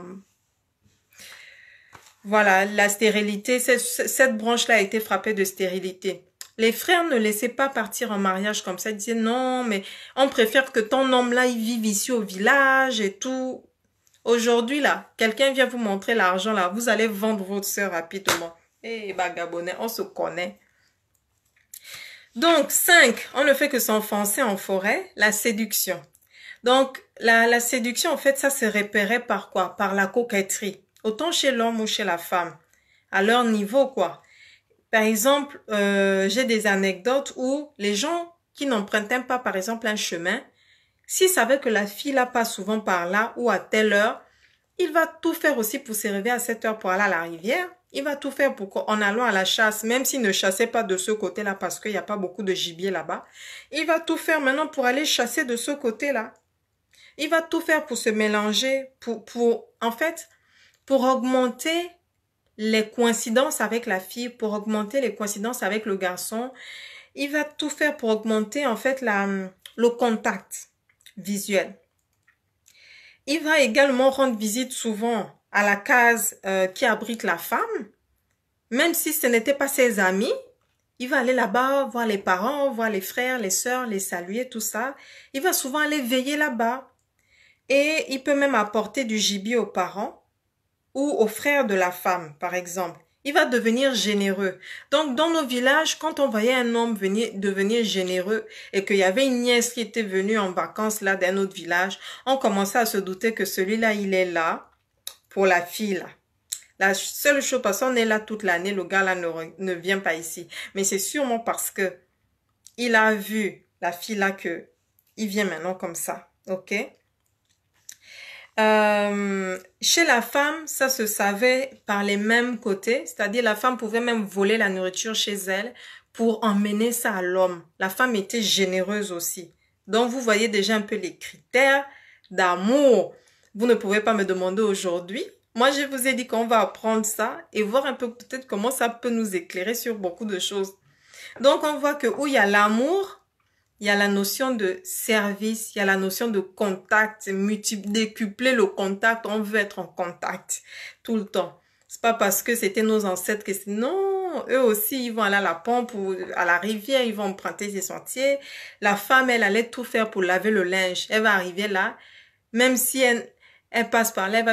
voilà la stérilité cette, branche là a été frappée de stérilité les frères ne laissaient pas partir en mariage comme ça ils disaient non mais on préfère que ton homme là il vive ici au village et tout aujourd'hui là quelqu'un vient vous montrer l'argent là vous allez vendre votre soeur rapidement et eh, bah Gabonais, on se connaît donc, 5, on ne fait que s'enfoncer en forêt, la séduction. Donc, la, séduction, en fait, ça se repérait par quoi Par la coquetterie, autant chez l'homme ou chez la femme, à leur niveau, quoi. Par exemple, euh, j'ai des anecdotes où les gens qui n'empruntaient pas, par exemple, un chemin, s'ils savaient que la fille la passe souvent par là ou à telle heure, il va tout faire aussi pour se réveiller à cette heure pour aller à la rivière. Il va tout faire pour qu'en allant à la chasse, même s'il ne chassait pas de ce côté-là parce qu'il n'y a pas beaucoup de gibier là-bas, il va tout faire maintenant pour aller chasser de ce côté-là. Il va tout faire pour se mélanger, pour, pour, en fait, pour augmenter les coïncidences avec la fille, pour augmenter les coïncidences avec le garçon. Il va tout faire pour augmenter, en fait, la, le contact visuel. Il va également rendre visite souvent à la case euh, qui abrite la femme, même si ce n'était pas ses amis, il va aller là-bas voir les parents, voir les frères, les sœurs, les saluer, tout ça. Il va souvent aller veiller là-bas. Et il peut même apporter du gibier aux parents ou aux frères de la femme, par exemple. Il va devenir généreux. Donc, dans nos villages, quand on voyait un homme venir, devenir généreux et qu'il y avait une nièce qui était venue en vacances là d'un autre village, on commençait à se douter que celui-là, il est là pour la fille là. La seule chose, parce qu'on est là toute l'année, le gars là ne, vient pas ici. Mais c'est sûrement parce que il a vu la fille là que il vient maintenant comme ça. Ok? Euh, chez la femme, ça se savait par les mêmes côtés, c'est-à-dire la femme pouvait même voler la nourriture chez elle pour emmener ça à l'homme. La femme était généreuse aussi. Donc vous voyez déjà un peu les critères d'amour vous ne pouvez pas me demander aujourd'hui. Moi, je vous ai dit qu'on va apprendre ça et voir un peu peut-être comment ça peut nous éclairer sur beaucoup de choses. Donc, on voit que où il y a l'amour, il y a la notion de service, il y a la notion de contact, décupler le contact, on veut être en contact tout le temps. C'est pas parce que c'était nos ancêtres que c'est non, eux aussi ils vont aller à la pompe ou à la rivière, ils vont emprunter ces sentiers. La femme, elle allait tout faire pour laver le linge. Elle va arriver là, même si elle, elle passe par là,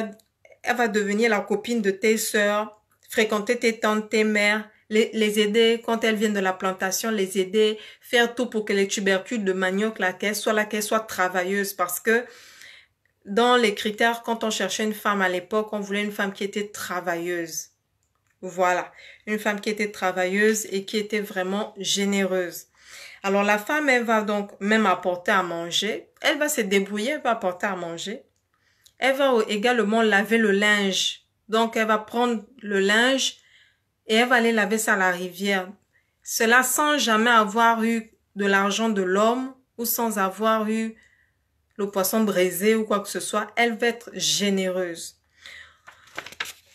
elle va, devenir la copine de tes soeurs, fréquenter tes tantes, tes mères, les, les, aider quand elles viennent de la plantation, les aider, faire tout pour que les tubercules de manioc, la caisse, soit la caisse, soit travailleuse parce que dans les critères, quand on cherchait une femme à l'époque, on voulait une femme qui était travailleuse. Voilà, une femme qui était travailleuse et qui était vraiment généreuse. Alors la femme, elle va donc même apporter à manger, elle va se débrouiller, elle va apporter à manger elle va également laver le linge. Donc, elle va prendre le linge et elle va aller laver ça à la rivière. Cela sans jamais avoir eu de l'argent de l'homme ou sans avoir eu le poisson brisé ou quoi que ce soit. Elle va être généreuse.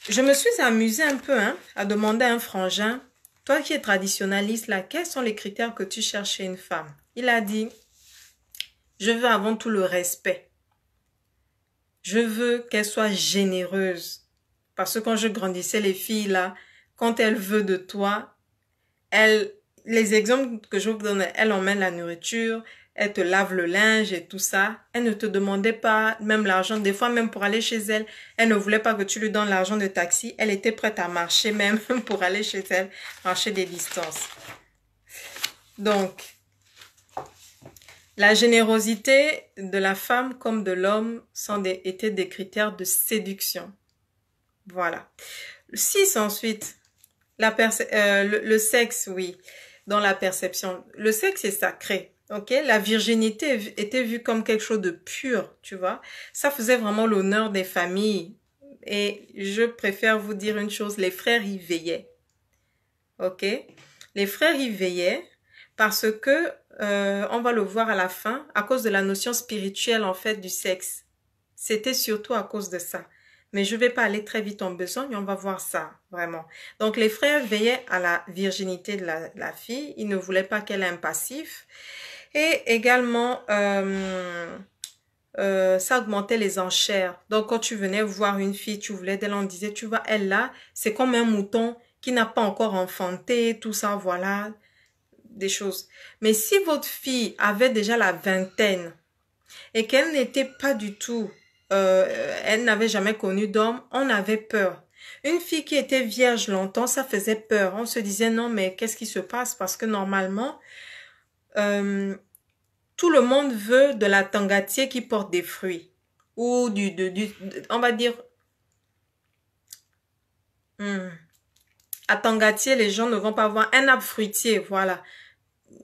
Je me suis amusée un peu hein, à demander à un frangin, toi qui es traditionnaliste, là, quels sont les critères que tu cherches chez une femme Il a dit, je veux avant tout le respect. Je veux qu'elle soit généreuse. Parce que quand je grandissais, les filles, là, quand elles veulent de toi, elles, les exemples que je vous donne, elles emmènent la nourriture, elles te lavent le linge et tout ça. Elles ne te demandaient pas même l'argent. Des fois, même pour aller chez elles, elles ne voulaient pas que tu lui donnes l'argent de taxi. Elles étaient prêtes à marcher même pour aller chez elle, marcher des distances. Donc, la générosité de la femme comme de l'homme sont des, étaient des critères de séduction. Voilà. 6 ensuite, la euh, le, le, sexe, oui, dans la perception. Le sexe est sacré, ok La virginité était vue comme quelque chose de pur, tu vois Ça faisait vraiment l'honneur des familles. Et je préfère vous dire une chose, les frères y veillaient, ok Les frères y veillaient parce que euh, on va le voir à la fin, à cause de la notion spirituelle en fait du sexe. C'était surtout à cause de ça. Mais je ne vais pas aller très vite en besogne, on va voir ça, vraiment. Donc les frères veillaient à la virginité de la, fille, ils ne voulaient pas qu'elle ait un passif. Et également, euh, euh, ça augmentait les enchères. Donc quand tu venais voir une fille, tu voulais d'elle, on disait, tu vois, elle là, c'est comme un mouton qui n'a pas encore enfanté, tout ça, voilà des choses. Mais si votre fille avait déjà la vingtaine et qu'elle n'était pas du tout, euh, elle n'avait jamais connu d'homme, on avait peur. Une fille qui était vierge longtemps, ça faisait peur. On se disait non, mais qu'est-ce qui se passe Parce que normalement, euh, tout le monde veut de la tangatier qui porte des fruits ou du, on va dire hmm, à tangatier les gens ne vont pas voir un arbre fruitier voilà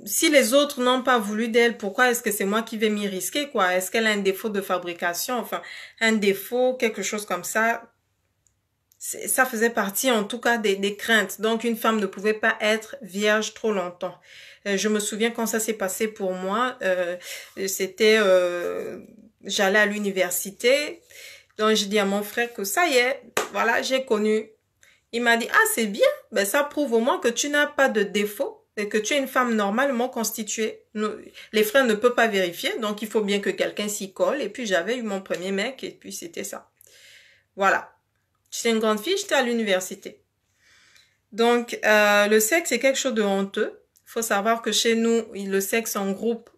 si les autres n'ont pas voulu d'elle, pourquoi est-ce que c'est moi qui vais m'y risquer, quoi? Est-ce qu'elle a un défaut de fabrication? Enfin, un défaut, quelque chose comme ça. Ça faisait partie, en tout cas, des, craintes. Donc, une femme ne pouvait pas être vierge trop longtemps. Euh, je me souviens quand ça s'est passé pour moi, euh, c'était, euh, j'allais à l'université. Donc, j'ai dit à mon frère que ça y est, voilà, j'ai connu. Il m'a dit, ah, c'est bien. Ben, ça prouve au moins que tu n'as pas de défaut que tu es une femme normalement constituée. les frères ne peuvent pas vérifier, donc il faut bien que quelqu'un s'y colle. Et puis j'avais eu mon premier mec, et puis c'était ça. Voilà. J'étais une grande fille, j'étais à l'université. Donc euh, le sexe est quelque chose de honteux. Il faut savoir que chez nous, le sexe en groupe,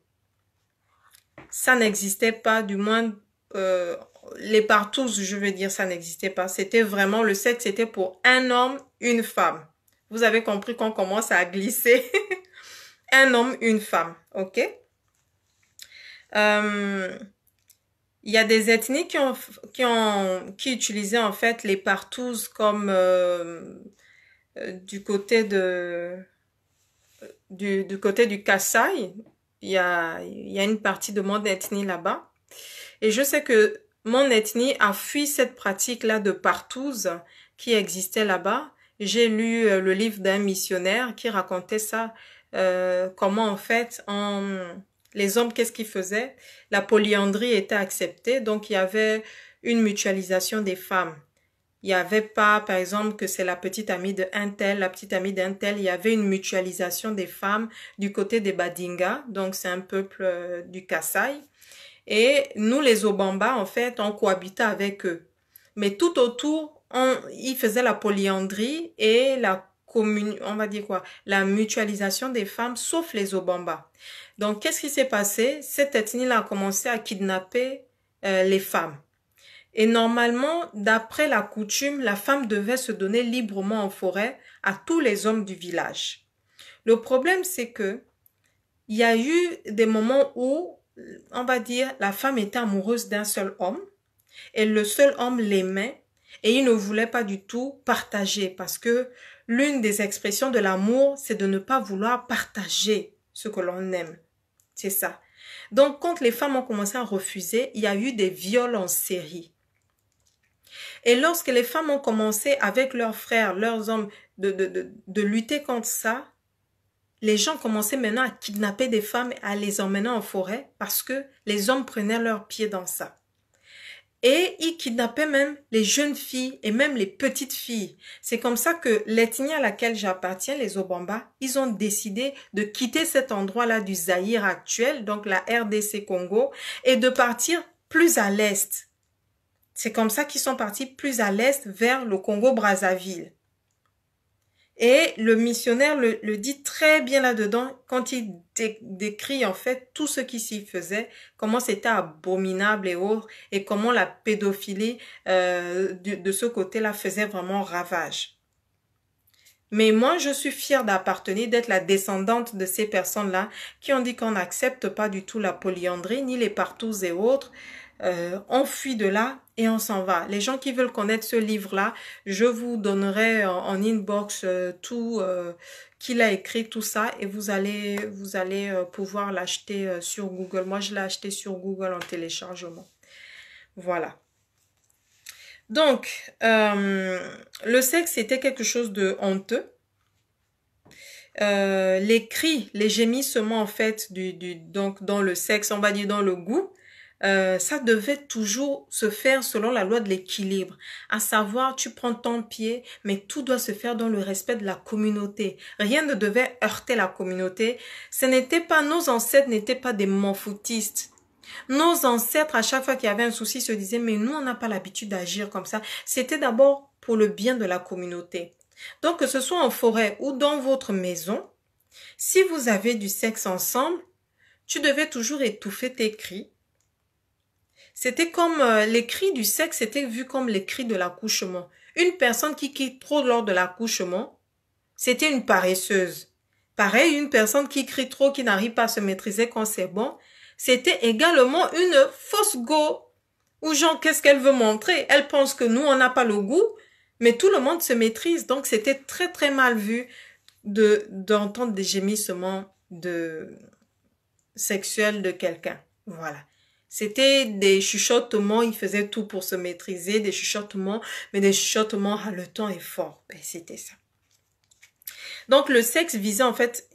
ça n'existait pas, du moins euh, les partous, je veux dire, ça n'existait pas. C'était vraiment le sexe, c'était pour un homme, une femme. Vous avez compris qu'on commence à glisser. un homme, une femme, ok Il euh, y a des ethnies qui ont, qui ont qui utilisaient en fait les partouzes comme euh, euh, du côté de du, côté du Kassai. Il y a, y a une partie de mon ethnie là-bas. Et je sais que mon ethnie a fui cette pratique-là de partouze qui existait là-bas j'ai lu euh, le livre d'un missionnaire qui racontait ça, euh, comment en fait en, les hommes, qu'est-ce qu'ils faisaient La polyandrie était acceptée, donc il y avait une mutualisation des femmes. Il n'y avait pas, par exemple, que c'est la petite amie de un tel, la petite amie d'un tel. Il y avait une mutualisation des femmes du côté des Badinga, donc c'est un peuple euh, du Kassai. Et nous, les Obamba, en fait, on cohabita avec eux. Mais tout autour, on, il faisait la polyandrie et la commune, on va dire quoi, la mutualisation des femmes, sauf les Obamba. Donc, qu'est-ce qui s'est passé Cette ethnie-là a commencé à kidnapper euh, les femmes. Et normalement, d'après la coutume, la femme devait se donner librement en forêt à tous les hommes du village. Le problème, c'est que il y a eu des moments où, on va dire, la femme était amoureuse d'un seul homme et le seul homme l'aimait et ils ne voulaient pas du tout partager parce que l'une des expressions de l'amour, c'est de ne pas vouloir partager ce que l'on aime. C'est ça. Donc, quand les femmes ont commencé à refuser, il y a eu des viols en série. Et lorsque les femmes ont commencé avec leurs frères, leurs hommes, de, de, de, de lutter contre ça, les gens commençaient maintenant à kidnapper des femmes et à les emmener en forêt parce que les hommes prenaient leurs pieds dans ça. Et ils kidnappaient même les jeunes filles et même les petites filles. C'est comme ça que l'ethnie à laquelle j'appartiens, les Obamba, ils ont décidé de quitter cet endroit-là du Zaïre actuel, donc la RDC Congo, et de partir plus à l'est. C'est comme ça qu'ils sont partis plus à l'est vers le Congo-Brazzaville. Et le missionnaire le, dit très bien là-dedans quand il décrit en fait tout ce qui s'y faisait, comment c'était abominable et autres, et comment la pédophilie euh, de, ce côté-là faisait vraiment ravage. Mais moi, je suis fière d'appartenir, d'être la descendante de ces personnes-là qui ont dit qu'on n'accepte pas du tout la polyandrie, ni les partous et autres, euh, on fuit de là et on s'en va. Les gens qui veulent connaître ce livre-là, je vous donnerai en, inbox euh, tout euh, qu'il a écrit, tout ça, et vous allez, vous allez pouvoir l'acheter sur Google. Moi, je l'ai acheté sur Google en téléchargement. Voilà. Donc, le sexe était quelque chose de honteux. les cris, les gémissements en fait du, donc dans le sexe, on va dire dans le goût, euh, ça devait toujours se faire selon la loi de l'équilibre. À savoir, tu prends ton pied, mais tout doit se faire dans le respect de la communauté. Rien ne devait heurter la communauté. Ce n'était pas, nos ancêtres n'étaient pas des manfoutistes. Nos ancêtres, à chaque fois qu'il y avait un souci, se disaient, mais nous, on n'a pas l'habitude d'agir comme ça. C'était d'abord pour le bien de la communauté. Donc, que ce soit en forêt ou dans votre maison, si vous avez du sexe ensemble, tu devais toujours étouffer tes cris, c'était comme euh, les cris du sexe étaient vu comme les cris de l'accouchement. Une personne qui crie trop lors de l'accouchement, c'était une paresseuse. Pareil, une personne qui crie trop, qui n'arrive pas à se maîtriser quand c'est bon, c'était également une fausse go. Ou genre, qu'est-ce qu'elle veut montrer Elle pense que nous, on n'a pas le goût, mais tout le monde se maîtrise. Donc, c'était très, très mal vu de d'entendre des gémissements de sexuels de quelqu'un. Voilà. C'était des chuchotements, il faisait tout pour se maîtriser, des chuchotements, mais des chuchotements haletants ah, et forts. Ben, c'était ça. Donc le sexe visait en fait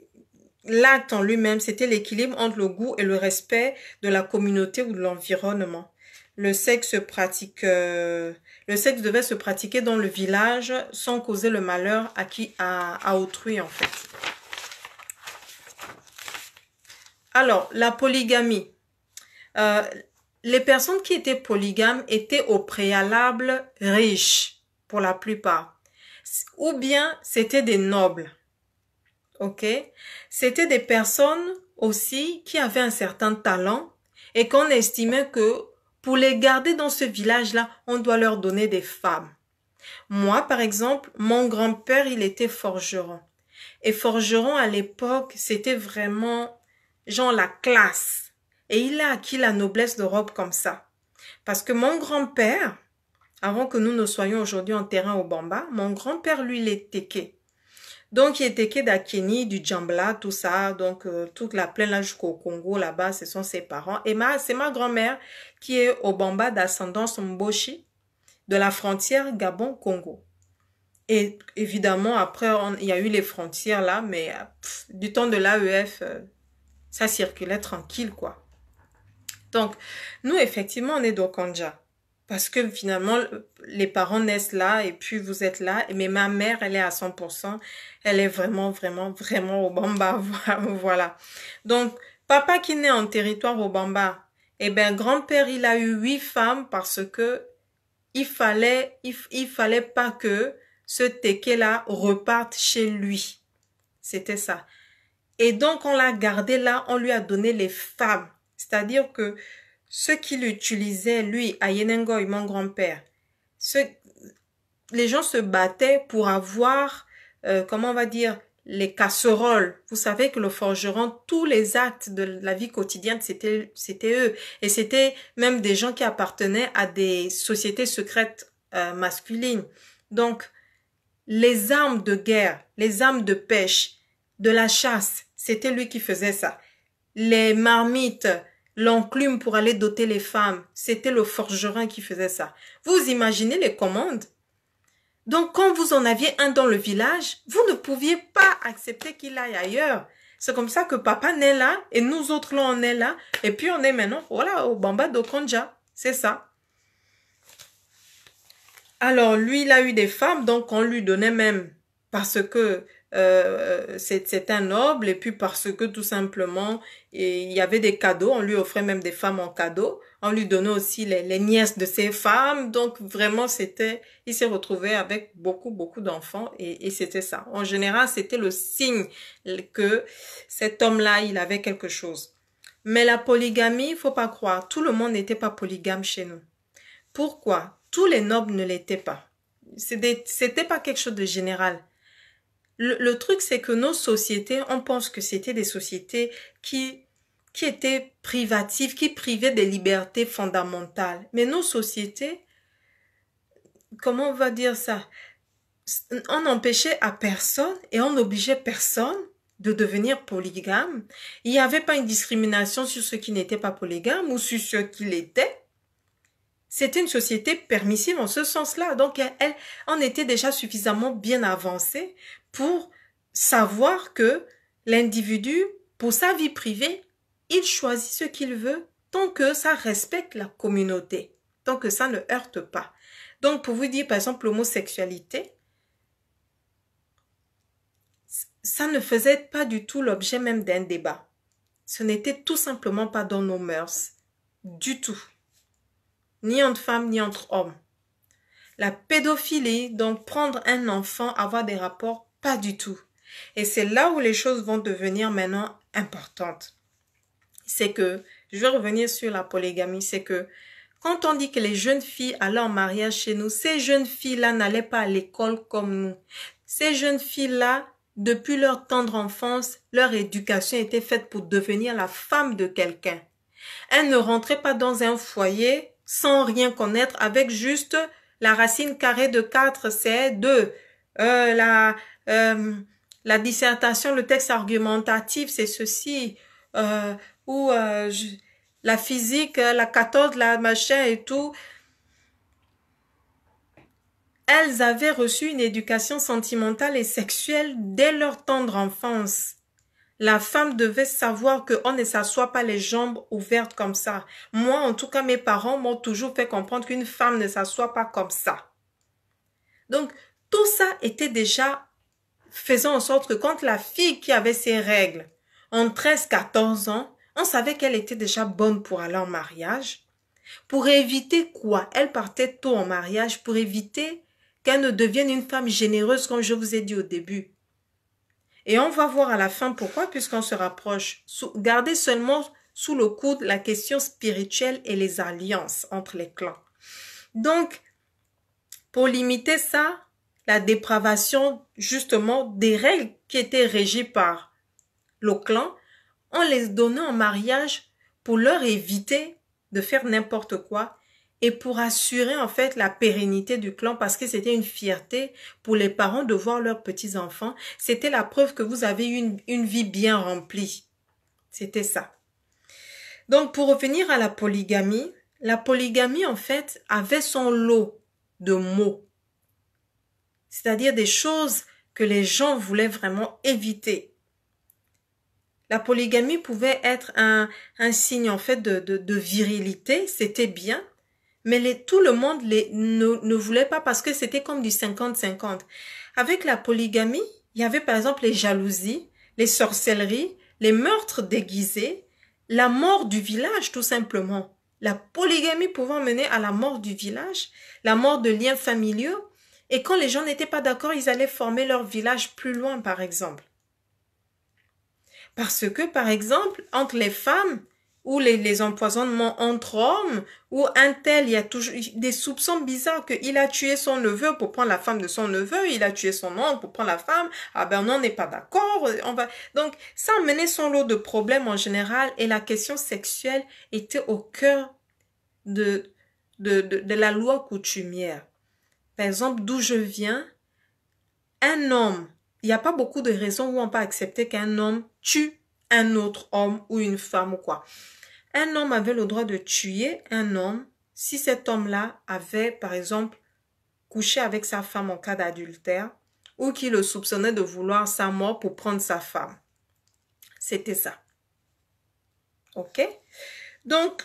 l'acte en lui-même, c'était l'équilibre entre le goût et le respect de la communauté ou de l'environnement. Le sexe pratique, euh, le sexe devait se pratiquer dans le village sans causer le malheur à qui, à autrui en fait. Alors la polygamie. Euh, les personnes qui étaient polygames étaient au préalable riches pour la plupart. Ou bien c'était des nobles. OK C'était des personnes aussi qui avaient un certain talent et qu'on estimait que pour les garder dans ce village-là, on doit leur donner des femmes. Moi, par exemple, mon grand-père, il était forgeron. Et forgeron à l'époque, c'était vraiment genre la classe et il a acquis la noblesse d'Europe comme ça. Parce que mon grand-père, avant que nous ne soyons aujourd'hui en terrain au Bamba, mon grand-père, lui, il est Donc, il est tequé d'Akeni, du Djambla, tout ça, donc euh, toute la plaine là jusqu'au Congo, là-bas, ce sont ses parents. Et ma, c'est ma grand-mère qui est au Bamba d'ascendance Mboshi, de la frontière Gabon-Congo. Et évidemment, après, il y a eu les frontières là, mais du temps de l'AEF, euh, ça circulait tranquille, quoi. Donc, nous, effectivement, on est Dokanja. Parce que finalement, les parents naissent là et puis vous êtes là. Mais ma mère, elle est à 100%. Elle est vraiment, vraiment, vraiment au bamba. voilà. Donc, papa qui naît en territoire au bamba, eh bien, grand-père, il a eu huit femmes parce que il fallait, il, il fallait pas que ce teke-là reparte chez lui. C'était ça. Et donc, on l'a gardé là, on lui a donné les femmes. C'est-à-dire que ceux qui l'utilisaient, lui, à Yenengoy, mon grand-père, les gens se battaient pour avoir, euh, comment on va dire, les casseroles. Vous savez que le forgeron, tous les actes de la vie quotidienne, c'était, c'était eux. Et c'était même des gens qui appartenaient à des sociétés secrètes euh, masculines. Donc, les armes de guerre, les armes de pêche, de la chasse, c'était lui qui faisait ça. Les marmites, l'enclume pour aller doter les femmes. C'était le forgerin qui faisait ça. Vous imaginez les commandes Donc quand vous en aviez un dans le village, vous ne pouviez pas accepter qu'il aille ailleurs. C'est comme ça que papa n'est là et nous autres là on est là et puis on est maintenant voilà au Bamba d'Okonja. C'est ça. Alors lui il a eu des femmes donc on lui donnait même parce que euh, c'est un noble et puis parce que tout simplement il y avait des cadeaux, on lui offrait même des femmes en cadeau, on lui donnait aussi les, nièces de ces femmes, donc vraiment c'était, il s'est retrouvé avec beaucoup beaucoup d'enfants et, c'était ça. En général c'était le signe que cet homme-là il avait quelque chose. Mais la polygamie, il faut pas croire, tout le monde n'était pas polygame chez nous. Pourquoi Tous les nobles ne l'étaient pas. C'était pas quelque chose de général. Le, truc, c'est que nos sociétés, on pense que c'était des sociétés qui qui étaient privatives, qui privaient des libertés fondamentales. Mais nos sociétés, comment on va dire ça On n'empêchait à personne et on n'obligeait personne de devenir polygame. Il n'y avait pas une discrimination sur ceux qui n'étaient pas polygames ou sur ceux qui l'étaient. C'était une société permissive en ce sens-là. Donc, elle, on était déjà suffisamment bien avancé pour savoir que l'individu, pour sa vie privée, il choisit ce qu'il veut tant que ça respecte la communauté, tant que ça ne heurte pas. Donc, pour vous dire, par exemple, l'homosexualité, ça ne faisait pas du tout l'objet même d'un débat. Ce n'était tout simplement pas dans nos mœurs, du tout. Ni entre femmes, ni entre hommes. La pédophilie, donc prendre un enfant, avoir des rapports pas du tout. Et c'est là où les choses vont devenir maintenant importantes. C'est que, je vais revenir sur la polygamie, c'est que quand on dit que les jeunes filles allaient en mariage chez nous, ces jeunes filles-là n'allaient pas à l'école comme nous. Ces jeunes filles-là, depuis leur tendre enfance, leur éducation était faite pour devenir la femme de quelqu'un. Elles ne rentraient pas dans un foyer sans rien connaître, avec juste la racine carrée de quatre, c'est 2. Euh, la, euh, la dissertation, le texte argumentatif, c'est ceci, euh, ou la physique, la 14, la machin et tout. Elles avaient reçu une éducation sentimentale et sexuelle dès leur tendre enfance. La femme devait savoir qu'on ne s'assoit pas les jambes ouvertes comme ça. Moi, en tout cas, mes parents m'ont toujours fait comprendre qu'une femme ne s'assoit pas comme ça. Donc, tout ça était déjà faisant en sorte que quand la fille qui avait ses règles en 13-14 ans, on savait qu'elle était déjà bonne pour aller en mariage. Pour éviter quoi Elle partait tôt en mariage pour éviter qu'elle ne devienne une femme généreuse comme je vous ai dit au début. Et on va voir à la fin pourquoi, puisqu'on se rapproche. Gardez seulement sous le coude la question spirituelle et les alliances entre les clans. Donc, pour limiter ça, la dépravation justement des règles qui étaient régies par le clan on les donnait en mariage pour leur éviter de faire n'importe quoi et pour assurer en fait la pérennité du clan parce que c'était une fierté pour les parents de voir leurs petits-enfants. C'était la preuve que vous avez une, une vie bien remplie. C'était ça. Donc pour revenir à la polygamie, la polygamie en fait avait son lot de mots c'est-à-dire des choses que les gens voulaient vraiment éviter. La polygamie pouvait être un, un signe en fait de, virilité, c'était bien, mais tout le monde ne, ne voulait pas parce que c'était comme du 50-50. Avec la polygamie, il y avait par exemple les jalousies, les sorcelleries, les meurtres déguisés, la mort du village tout simplement. La polygamie pouvant mener à la mort du village, la mort de liens familiaux, et quand les gens n'étaient pas d'accord, ils allaient former leur village plus loin, par exemple. Parce que, par exemple, entre les femmes, ou les, empoisonnements entre hommes, ou un tel, il y a toujours des soupçons bizarres qu'il a tué son neveu pour prendre la femme de son neveu, il a tué son oncle pour prendre la femme, ah ben on n'est pas d'accord, on va... Donc, ça menait son lot de problèmes en général, et la question sexuelle était au cœur de, de la loi coutumière par exemple, d'où je viens, un homme, il n'y a pas beaucoup de raisons où on peut accepter qu'un homme tue un autre homme ou une femme ou quoi. Un homme avait le droit de tuer un homme si cet homme-là avait, par exemple, couché avec sa femme en cas d'adultère ou qui le soupçonnait de vouloir sa mort pour prendre sa femme. C'était ça. OK Donc,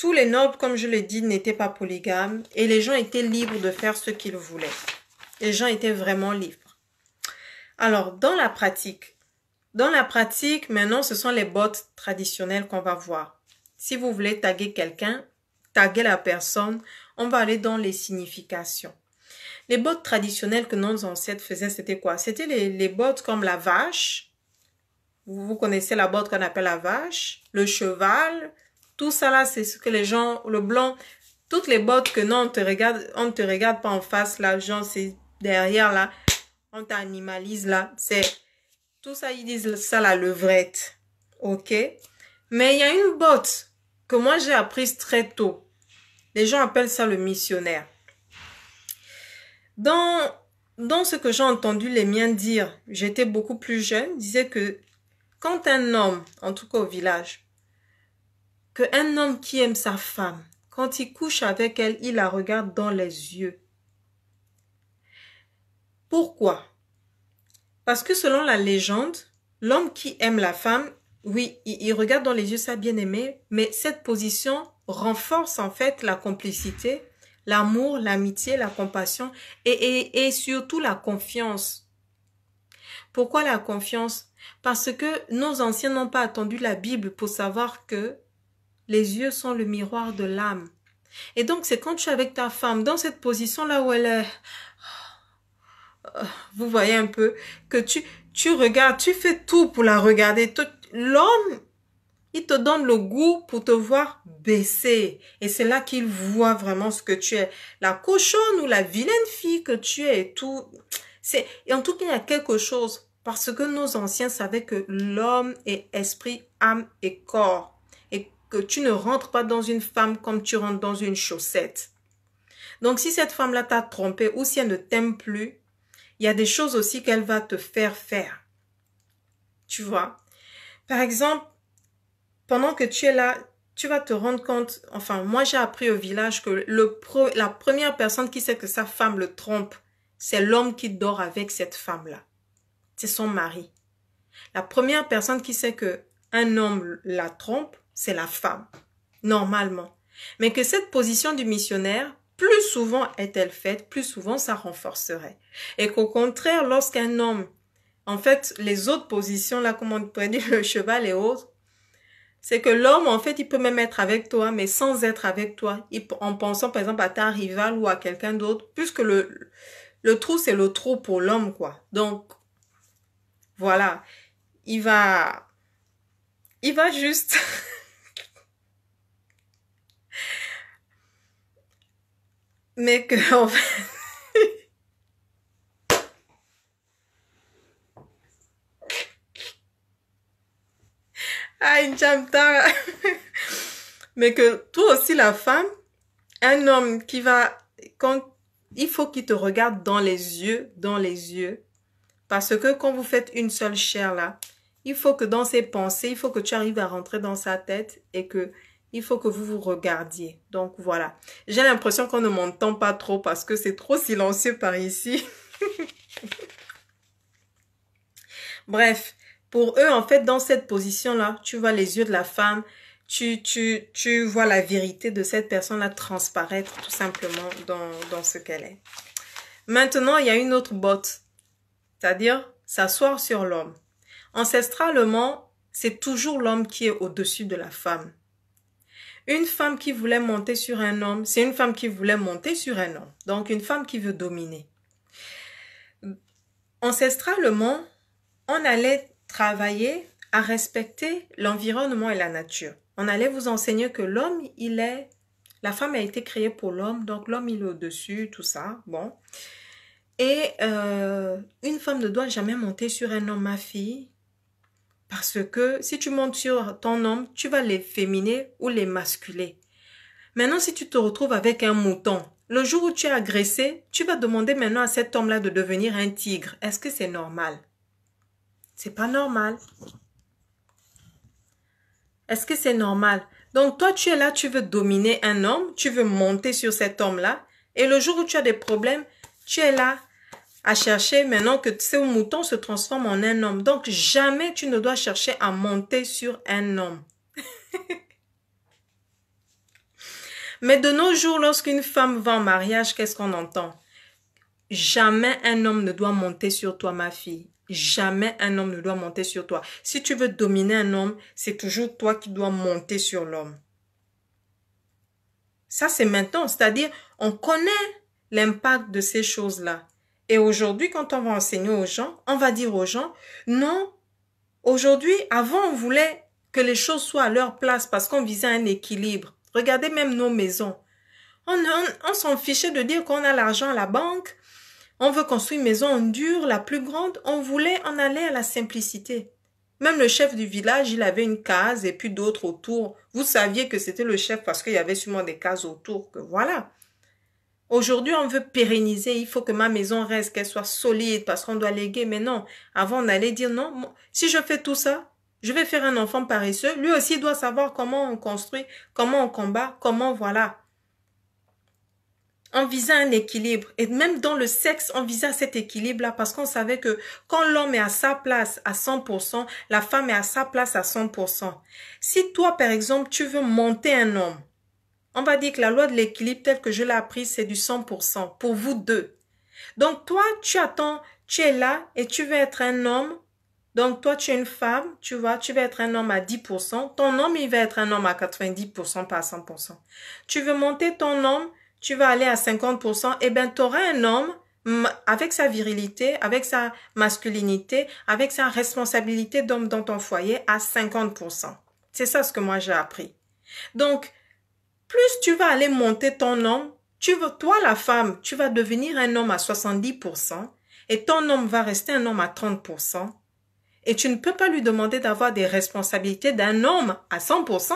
tous les nobles, comme je l'ai dit, n'étaient pas polygames et les gens étaient libres de faire ce qu'ils voulaient. Les gens étaient vraiment libres. Alors, dans la pratique, dans la pratique, maintenant, ce sont les bottes traditionnelles qu'on va voir. Si vous voulez taguer quelqu'un, taguer la personne, on va aller dans les significations. Les bottes traditionnelles que nos ancêtres faisaient, c'était quoi C'était les, bottes comme la vache. Vous, vous connaissez la botte qu'on appelle la vache, le cheval, tout ça là, c'est ce que les gens, le blanc, toutes les bottes que non, on te regarde, on ne te regarde pas en face là, genre c'est derrière là, on t'animalise là, c'est tout ça, ils disent ça la levrette, ok Mais il y a une botte que moi j'ai apprise très tôt. Les gens appellent ça le missionnaire. Dans, dans ce que j'ai entendu les miens dire, j'étais beaucoup plus jeune, disait que quand un homme, en tout cas au village, un homme qui aime sa femme, quand il couche avec elle, il la regarde dans les yeux. Pourquoi Parce que selon la légende, l'homme qui aime la femme, oui, il, regarde dans les yeux sa bien-aimée, mais cette position renforce en fait la complicité, l'amour, l'amitié, la compassion et, et surtout la confiance. Pourquoi la confiance Parce que nos anciens n'ont pas attendu la Bible pour savoir que les yeux sont le miroir de l'âme. Et donc, c'est quand tu es avec ta femme, dans cette position-là où elle est, oh, vous voyez un peu, que tu, tu regardes, tu fais tout pour la regarder. L'homme, il te donne le goût pour te voir baisser. Et c'est là qu'il voit vraiment ce que tu es. La cochonne ou la vilaine fille que tu es et tout. C'est, en tout cas, il y a quelque chose. Parce que nos anciens savaient que l'homme est esprit, âme et corps que tu ne rentres pas dans une femme comme tu rentres dans une chaussette. Donc si cette femme-là t'a trompé ou si elle ne t'aime plus, il y a des choses aussi qu'elle va te faire faire. Tu vois Par exemple, pendant que tu es là, tu vas te rendre compte, enfin moi j'ai appris au village que le pro, la première personne qui sait que sa femme le trompe, c'est l'homme qui dort avec cette femme-là. C'est son mari. La première personne qui sait que un homme la trompe, c'est la femme, normalement. Mais que cette position du missionnaire, plus souvent est-elle faite, plus souvent ça renforcerait. Et qu'au contraire, lorsqu'un homme, en fait, les autres positions, là, commande, on pourrait dire, le cheval et autres, c'est que l'homme, en fait, il peut même être avec toi, mais sans être avec toi, en pensant par exemple à ta rivale ou à quelqu'un d'autre, puisque le, le trou, c'est le trou pour l'homme, quoi. Donc, voilà, il va, il va juste mais que en fait ah mais que toi aussi la femme un homme qui va quand il faut qu'il te regarde dans les yeux dans les yeux parce que quand vous faites une seule chair là il faut que dans ses pensées il faut que tu arrives à rentrer dans sa tête et que il faut que vous vous regardiez. Donc voilà. J'ai l'impression qu'on ne m'entend pas trop parce que c'est trop silencieux par ici. Bref, pour eux, en fait, dans cette position-là, tu vois les yeux de la femme, tu, tu, tu vois la vérité de cette personne-là transparaître tout simplement dans, dans ce qu'elle est. Maintenant, il y a une autre botte, c'est-à-dire s'asseoir sur l'homme. Ancestralement, c'est toujours l'homme qui est au-dessus de la femme. Une femme qui voulait monter sur un homme, c'est une femme qui voulait monter sur un homme. Donc une femme qui veut dominer. Ancestralement, on allait travailler à respecter l'environnement et la nature. On allait vous enseigner que l'homme, il est... La femme a été créée pour l'homme, donc l'homme, il est au-dessus, tout ça. Bon. Et euh, une femme ne doit jamais monter sur un homme, ma fille. Parce que si tu montes sur ton homme, tu vas féminer ou masculer. Maintenant, si tu te retrouves avec un mouton, le jour où tu es agressé, tu vas demander maintenant à cet homme-là de devenir un tigre. Est-ce que c'est normal? C'est pas normal. Est-ce que c'est normal? Donc toi, tu es là, tu veux dominer un homme, tu veux monter sur cet homme-là, et le jour où tu as des problèmes, tu es là, à chercher maintenant que ce mouton se transforme en un homme. Donc jamais tu ne dois chercher à monter sur un homme. Mais de nos jours, lorsqu'une femme va en mariage, qu'est-ce qu'on entend Jamais un homme ne doit monter sur toi, ma fille. Jamais un homme ne doit monter sur toi. Si tu veux dominer un homme, c'est toujours toi qui dois monter sur l'homme. Ça, c'est maintenant. C'est-à-dire, on connaît l'impact de ces choses-là. Et aujourd'hui, quand on va enseigner aux gens, on va dire aux gens, non, aujourd'hui, avant, on voulait que les choses soient à leur place parce qu'on visait un équilibre. Regardez même nos maisons. On, s'en fichait de dire qu'on a l'argent à la banque. On veut construire une maison en la plus grande. On voulait en aller à la simplicité. Même le chef du village, il avait une case et puis d'autres autour. Vous saviez que c'était le chef parce qu'il y avait sûrement des cases autour. Que voilà. Aujourd'hui, on veut pérenniser, il faut que ma maison reste, qu'elle soit solide parce qu'on doit léguer. Mais non, avant d'aller dire non, si je fais tout ça, je vais faire un enfant paresseux. Lui aussi doit savoir comment on construit, comment on combat, comment voilà. On visait un équilibre. Et même dans le sexe, on visait cet équilibre-là parce qu'on savait que quand l'homme est à sa place à 100%, la femme est à sa place à 100%. Si toi, par exemple, tu veux monter un homme, on va dire que la loi de l'équilibre telle que je l'ai appris, c'est du 100% pour vous deux. Donc toi, tu attends, tu es là et tu veux être un homme. Donc toi, tu es une femme, tu vois, tu veux être un homme à 10%. Ton homme, il va être un homme à 90%, pas à 100%. Tu veux monter ton homme, tu vas aller à 50%. Eh bien, tu auras un homme avec sa virilité, avec sa masculinité, avec sa responsabilité d'homme dans ton foyer à 50%. C'est ça ce que moi j'ai appris. Donc, plus tu vas aller monter ton homme, tu veux, toi la femme, tu vas devenir un homme à 70% et ton homme va rester un homme à 30%. Et tu ne peux pas lui demander d'avoir des responsabilités d'un homme à 100%,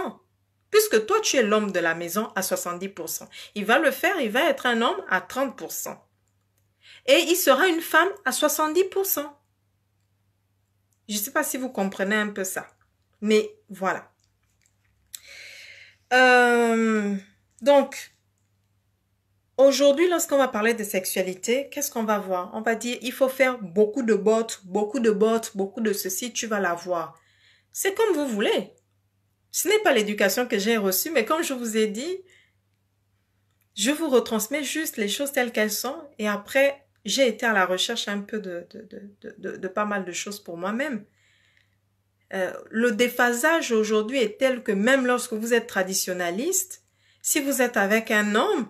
puisque toi tu es l'homme de la maison à 70%. Il va le faire, il va être un homme à 30%. Et il sera une femme à 70%. Je ne sais pas si vous comprenez un peu ça, mais voilà. Euh, donc, aujourd'hui, lorsqu'on va parler de sexualité, qu'est-ce qu'on va voir On va dire, il faut faire beaucoup de bottes, beaucoup de bottes, beaucoup de ceci, tu vas l'avoir. C'est comme vous voulez. Ce n'est pas l'éducation que j'ai reçue, mais comme je vous ai dit, je vous retransmets juste les choses telles qu'elles sont et après, j'ai été à la recherche un peu de pas mal de choses pour moi-même. Euh, le déphasage aujourd'hui est tel que même lorsque vous êtes traditionnaliste, si vous êtes avec un homme,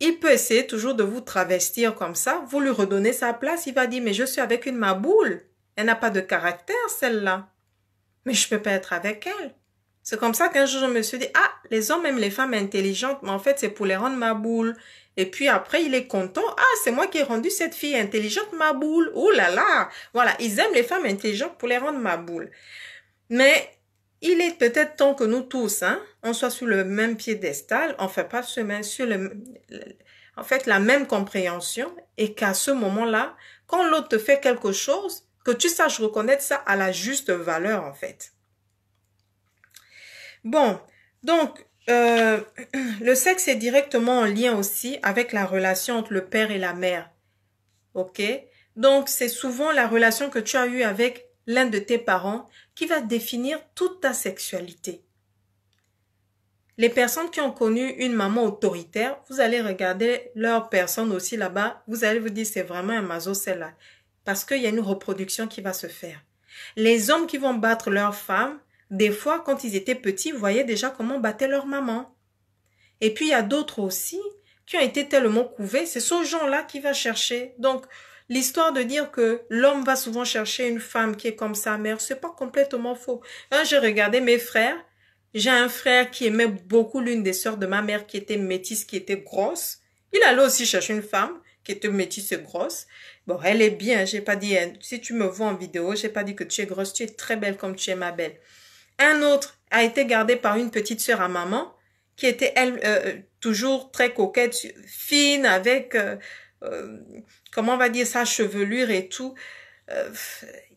il peut essayer toujours de vous travestir comme ça, vous lui redonner sa place, il va dire mais je suis avec une maboule, elle n'a pas de caractère celle-là, mais je peux pas être avec elle. C'est comme ça qu'un jour, je me suis dit, ah, les hommes aiment les femmes intelligentes, mais en fait, c'est pour les rendre ma boule. Et puis après, il est content. Ah, c'est moi qui ai rendu cette fille intelligente ma boule. Oh là là. Voilà, ils aiment les femmes intelligentes pour les rendre ma boule. Mais il est peut-être temps que nous tous, hein, on soit sur le même piédestal, fait pas sur le, en fait la même compréhension et qu'à ce moment-là, quand l'autre te fait quelque chose, que tu saches reconnaître ça à la juste valeur en fait. Bon, donc, euh, le sexe est directement en lien aussi avec la relation entre le père et la mère. OK Donc, c'est souvent la relation que tu as eue avec l'un de tes parents qui va définir toute ta sexualité. Les personnes qui ont connu une maman autoritaire, vous allez regarder leur personne aussi là-bas, vous allez vous dire c'est vraiment un maso celle-là. Parce qu'il y a une reproduction qui va se faire. Les hommes qui vont battre leurs femmes, des fois, quand ils étaient petits, voyaient déjà comment battait leur maman. Et puis, il y a d'autres aussi qui ont été tellement couvés. C'est ce genre-là qui va chercher. Donc, l'histoire de dire que l'homme va souvent chercher une femme qui est comme sa mère, c'est pas complètement faux. Hein, j'ai regardé mes frères. J'ai un frère qui aimait beaucoup l'une des sœurs de ma mère qui était métisse, qui était grosse. Il allait aussi chercher une femme qui était métisse et grosse. Bon, elle est bien, j'ai pas dit, hein. si tu me vois en vidéo, j'ai pas dit que tu es grosse, tu es très belle comme tu es ma belle. Un autre a été gardé par une petite sœur à maman, qui était elle euh, euh, toujours très coquette, fine, avec euh, comment on va dire sa chevelure et tout.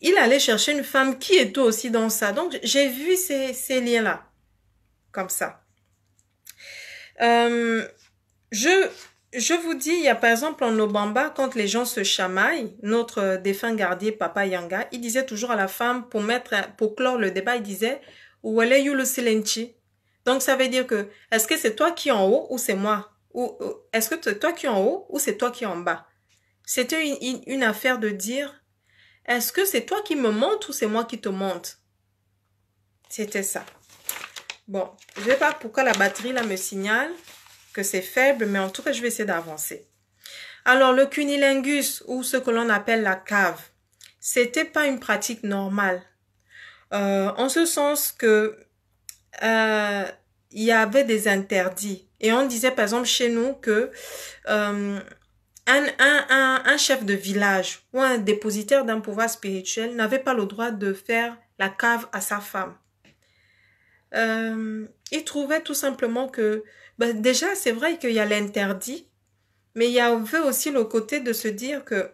il allait chercher une femme qui était aussi dans ça. Donc j'ai vu ces, ces liens là, comme ça. je je vous dis, il y a par exemple en Obamba, quand les gens se chamaillent, notre euh, défunt gardien Papa Yanga, il disait toujours à la femme, pour mettre, pour clore le débat, il disait, you le silenci. Donc ça veut dire que, est-ce que c'est toi qui es en haut ou c'est moi? Ou, est-ce que c'est toi qui es en haut ou c'est toi qui es en bas? C'était une, affaire de dire, est-ce que c'est toi qui me montes ou c'est moi qui te monte? C'était ça. Bon, je ne sais pas pourquoi la batterie là me signale c'est faible, mais en tout cas, je vais essayer d'avancer. Alors, le cunilingus, ou ce que l'on appelle la cave, c'était pas une pratique normale. Euh, en ce sens que euh, il y avait des interdits. Et on disait, par exemple, chez nous que euh, un, un, chef de village ou un dépositaire d'un pouvoir spirituel n'avait pas le droit de faire la cave à sa femme il euh, trouvait tout simplement que bah, déjà c'est vrai qu'il y a l'interdit, mais il y avait aussi le côté de se dire que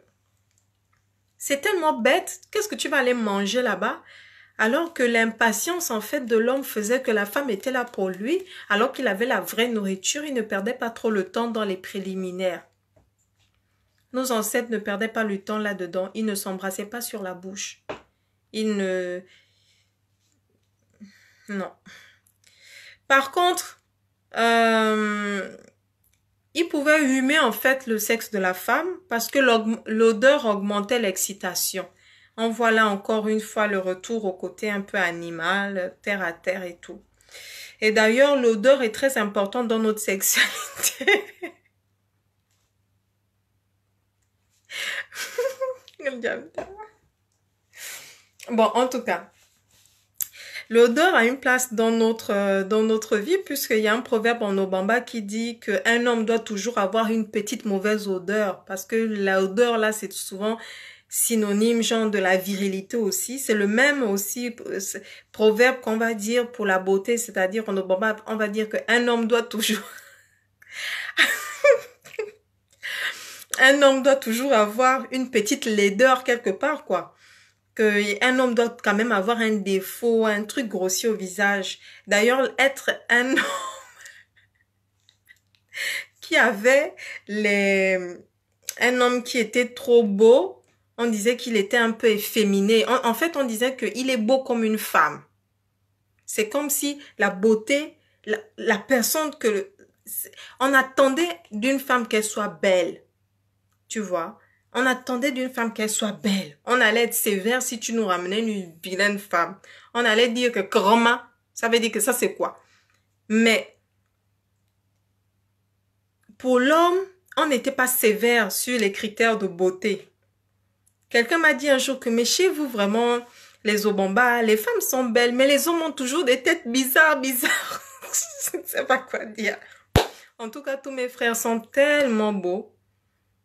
c'est tellement bête, qu'est-ce que tu vas aller manger là-bas alors que l'impatience en fait de l'homme faisait que la femme était là pour lui, alors qu'il avait la vraie nourriture, il ne perdait pas trop le temps dans les préliminaires. Nos ancêtres ne perdaient pas le temps là-dedans, ils ne s'embrassaient pas sur la bouche. Ils ne, non. Par contre, euh, il pouvait humer en fait le sexe de la femme parce que l'odeur augmentait l'excitation. En voilà encore une fois le retour au côté un peu animal, terre à terre et tout. Et d'ailleurs, l'odeur est très importante dans notre sexualité. bon, en tout cas, L'odeur a une place dans notre, euh, dans notre vie puisqu'il y a un proverbe en Obamba qui dit qu'un homme doit toujours avoir une petite mauvaise odeur parce que l'odeur là c'est souvent synonyme genre de la virilité aussi. C'est le même aussi proverbe qu'on va dire pour la beauté, c'est-à-dire en Obama, on va dire qu'un homme doit toujours... un homme doit toujours avoir une petite laideur quelque part, quoi qu'un homme doit quand même avoir un défaut, un truc grossier au visage. D'ailleurs, être un homme qui avait les, un homme qui était trop beau, on disait qu'il était un peu efféminé. En, fait, on disait qu'il est beau comme une femme. C'est comme si la beauté, la, la personne que... On attendait d'une femme qu'elle soit belle. Tu vois on attendait d'une femme qu'elle soit belle. On allait être sévère si tu nous ramenais une vilaine femme. On allait dire que grand ça veut dire que ça c'est quoi. Mais pour l'homme, on n'était pas sévère sur les critères de beauté. Quelqu'un m'a dit un jour que mais chez vous vraiment les obambas, les femmes sont belles, mais les hommes ont toujours des têtes bizarres, bizarres. Je ne sais pas quoi dire. En tout cas, tous mes frères sont tellement beaux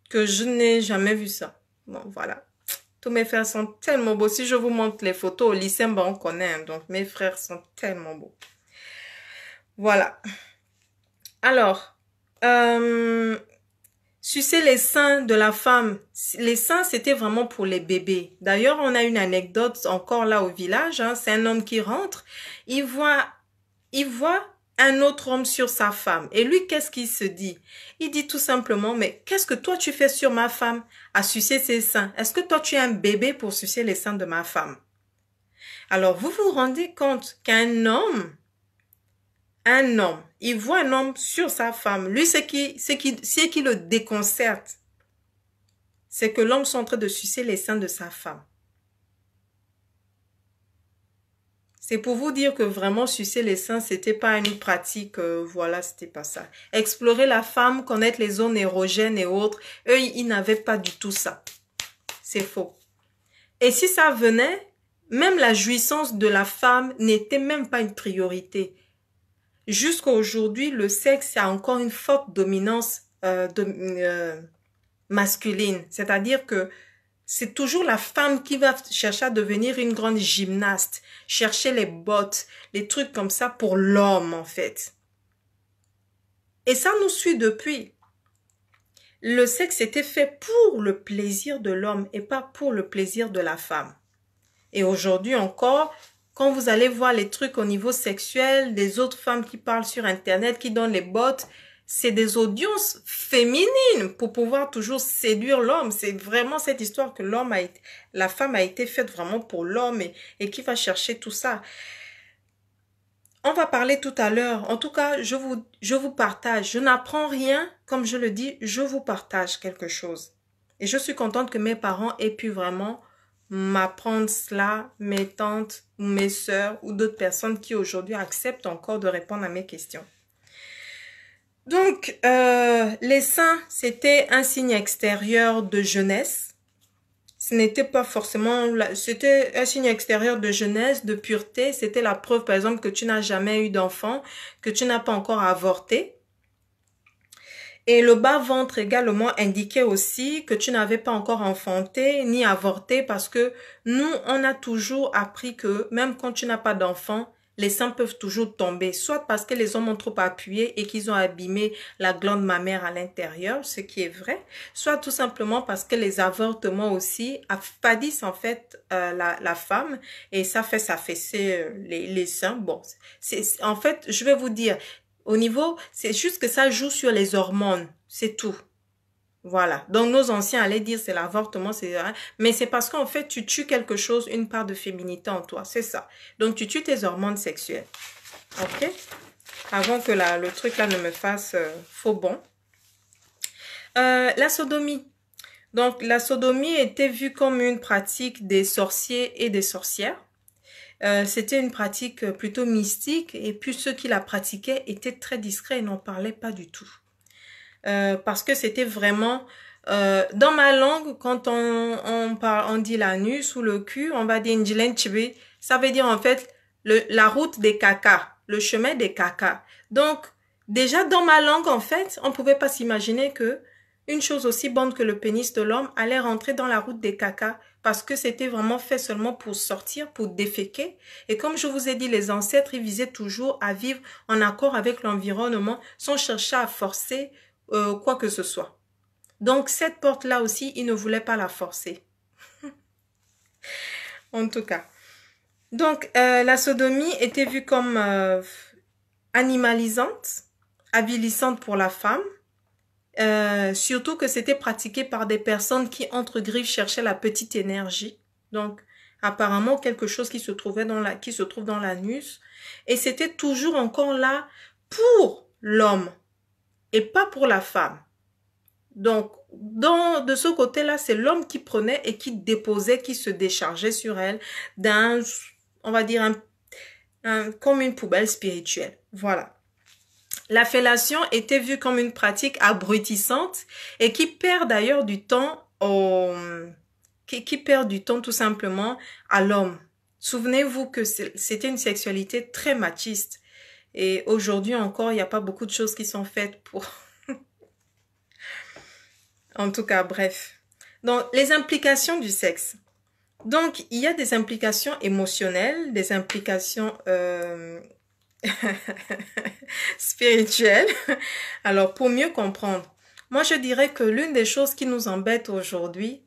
que je n'ai jamais vu ça. Bon, voilà. Tous mes frères sont tellement beaux. Si je vous montre les photos au lycée, ben, on connaît. Hein. Donc, mes frères sont tellement beaux. Voilà. Alors, euh, sucer les seins de la femme. Les seins, c'était vraiment pour les bébés. D'ailleurs, on a une anecdote encore là au village. Hein. C'est un homme qui rentre. Il voit, il voit un autre homme sur sa femme. Et lui, qu'est-ce qu'il se dit Il dit tout simplement, mais qu'est-ce que toi tu fais sur ma femme à sucer ses seins Est-ce que toi tu es un bébé pour sucer les seins de ma femme Alors, vous vous rendez compte qu'un homme, un homme, il voit un homme sur sa femme. Lui, ce qui, qui, qui le déconcerte, c'est que l'homme est en train de sucer les seins de sa femme. C'est pour vous dire que vraiment sucer les seins, c'était pas une pratique, euh, voilà, c'était pas ça. Explorer la femme, connaître les zones érogènes et autres, eux, ils n'avaient pas du tout ça. C'est faux. Et si ça venait, même la jouissance de la femme n'était même pas une priorité. Jusqu'à aujourd'hui, le sexe a encore une forte dominance euh, euh, masculine. C'est-à-dire que c'est toujours la femme qui va chercher à devenir une grande gymnaste, chercher les bottes, les trucs comme ça pour l'homme en fait. Et ça nous suit depuis. Le sexe était fait pour le plaisir de l'homme et pas pour le plaisir de la femme. Et aujourd'hui encore, quand vous allez voir les trucs au niveau sexuel des autres femmes qui parlent sur Internet, qui donnent les bottes, c'est des audiences féminines pour pouvoir toujours séduire l'homme. C'est vraiment cette histoire que l'homme a été, la femme a été faite vraiment pour l'homme et, qui va chercher tout ça. On va parler tout à l'heure. En tout cas, je vous, je vous partage. Je n'apprends rien. Comme je le dis, je vous partage quelque chose. Et je suis contente que mes parents aient pu vraiment m'apprendre cela, mes tantes ou mes sœurs ou d'autres personnes qui aujourd'hui acceptent encore de répondre à mes questions. Donc, euh, les seins, c'était un signe extérieur de jeunesse. Ce n'était pas forcément... C'était un signe extérieur de jeunesse, de pureté. C'était la preuve, par exemple, que tu n'as jamais eu d'enfant, que tu n'as pas encore avorté. Et le bas-ventre également indiquait aussi que tu n'avais pas encore enfanté ni avorté parce que nous, on a toujours appris que même quand tu n'as pas d'enfant, les seins peuvent toujours tomber, soit parce que les hommes ont trop appuyé et qu'ils ont abîmé la glande mammaire à l'intérieur, ce qui est vrai, soit tout simplement parce que les avortements aussi affadissent en fait euh, la, femme et ça fait s'affaisser euh, les, les seins. Bon, c'est en fait, je vais vous dire, au niveau, c'est juste que ça joue sur les hormones, c'est tout. Voilà. Donc nos anciens allaient dire c'est l'avortement, c'est hein. mais c'est parce qu'en fait tu tues quelque chose, une part de féminité en toi, c'est ça. Donc tu tues tes hormones sexuelles. OK Avant que la, le truc là ne me fasse euh, faux bon. Euh, la sodomie. Donc la sodomie était vue comme une pratique des sorciers et des sorcières. Euh, c'était une pratique plutôt mystique et puis ceux qui la pratiquaient étaient très discrets et n'en parlaient pas du tout. Euh, parce que c'était vraiment... Euh, dans ma langue, quand on, on, parle, on dit l'anus ou le cul, on va dire Njilen Ça veut dire en fait le, la route des cacas, le chemin des cacas. Donc, déjà dans ma langue, en fait, on pouvait pas s'imaginer que une chose aussi bonne que le pénis de l'homme allait rentrer dans la route des cacas parce que c'était vraiment fait seulement pour sortir, pour déféquer. Et comme je vous ai dit, les ancêtres, ils visaient toujours à vivre en accord avec l'environnement sans chercher à forcer, euh, quoi que ce soit. Donc cette porte-là aussi, il ne voulait pas la forcer. en tout cas. Donc euh, la sodomie était vue comme euh, animalisante, avilissante pour la femme, surtout que c'était pratiqué par des personnes qui, entre griffes, cherchaient la petite énergie. Donc apparemment quelque chose qui se trouvait dans la, qui se trouve dans l'anus. Et c'était toujours encore là pour l'homme et pas pour la femme. Donc, dans, de ce côté-là, c'est l'homme qui prenait et qui déposait, qui se déchargeait sur elle d'un, on va dire, un, comme une poubelle spirituelle. Voilà. La fellation était vue comme une pratique abrutissante et qui perd d'ailleurs du temps au, qui, qui perd du temps tout simplement à l'homme. Souvenez-vous que c'était une sexualité très machiste. Et aujourd'hui encore, il n'y a pas beaucoup de choses qui sont faites pour... en tout cas, bref. Donc, les implications du sexe. Donc, il y a des implications émotionnelles, des implications euh, spirituelles. Alors, pour mieux comprendre, moi, je dirais que l'une des choses qui nous embête aujourd'hui,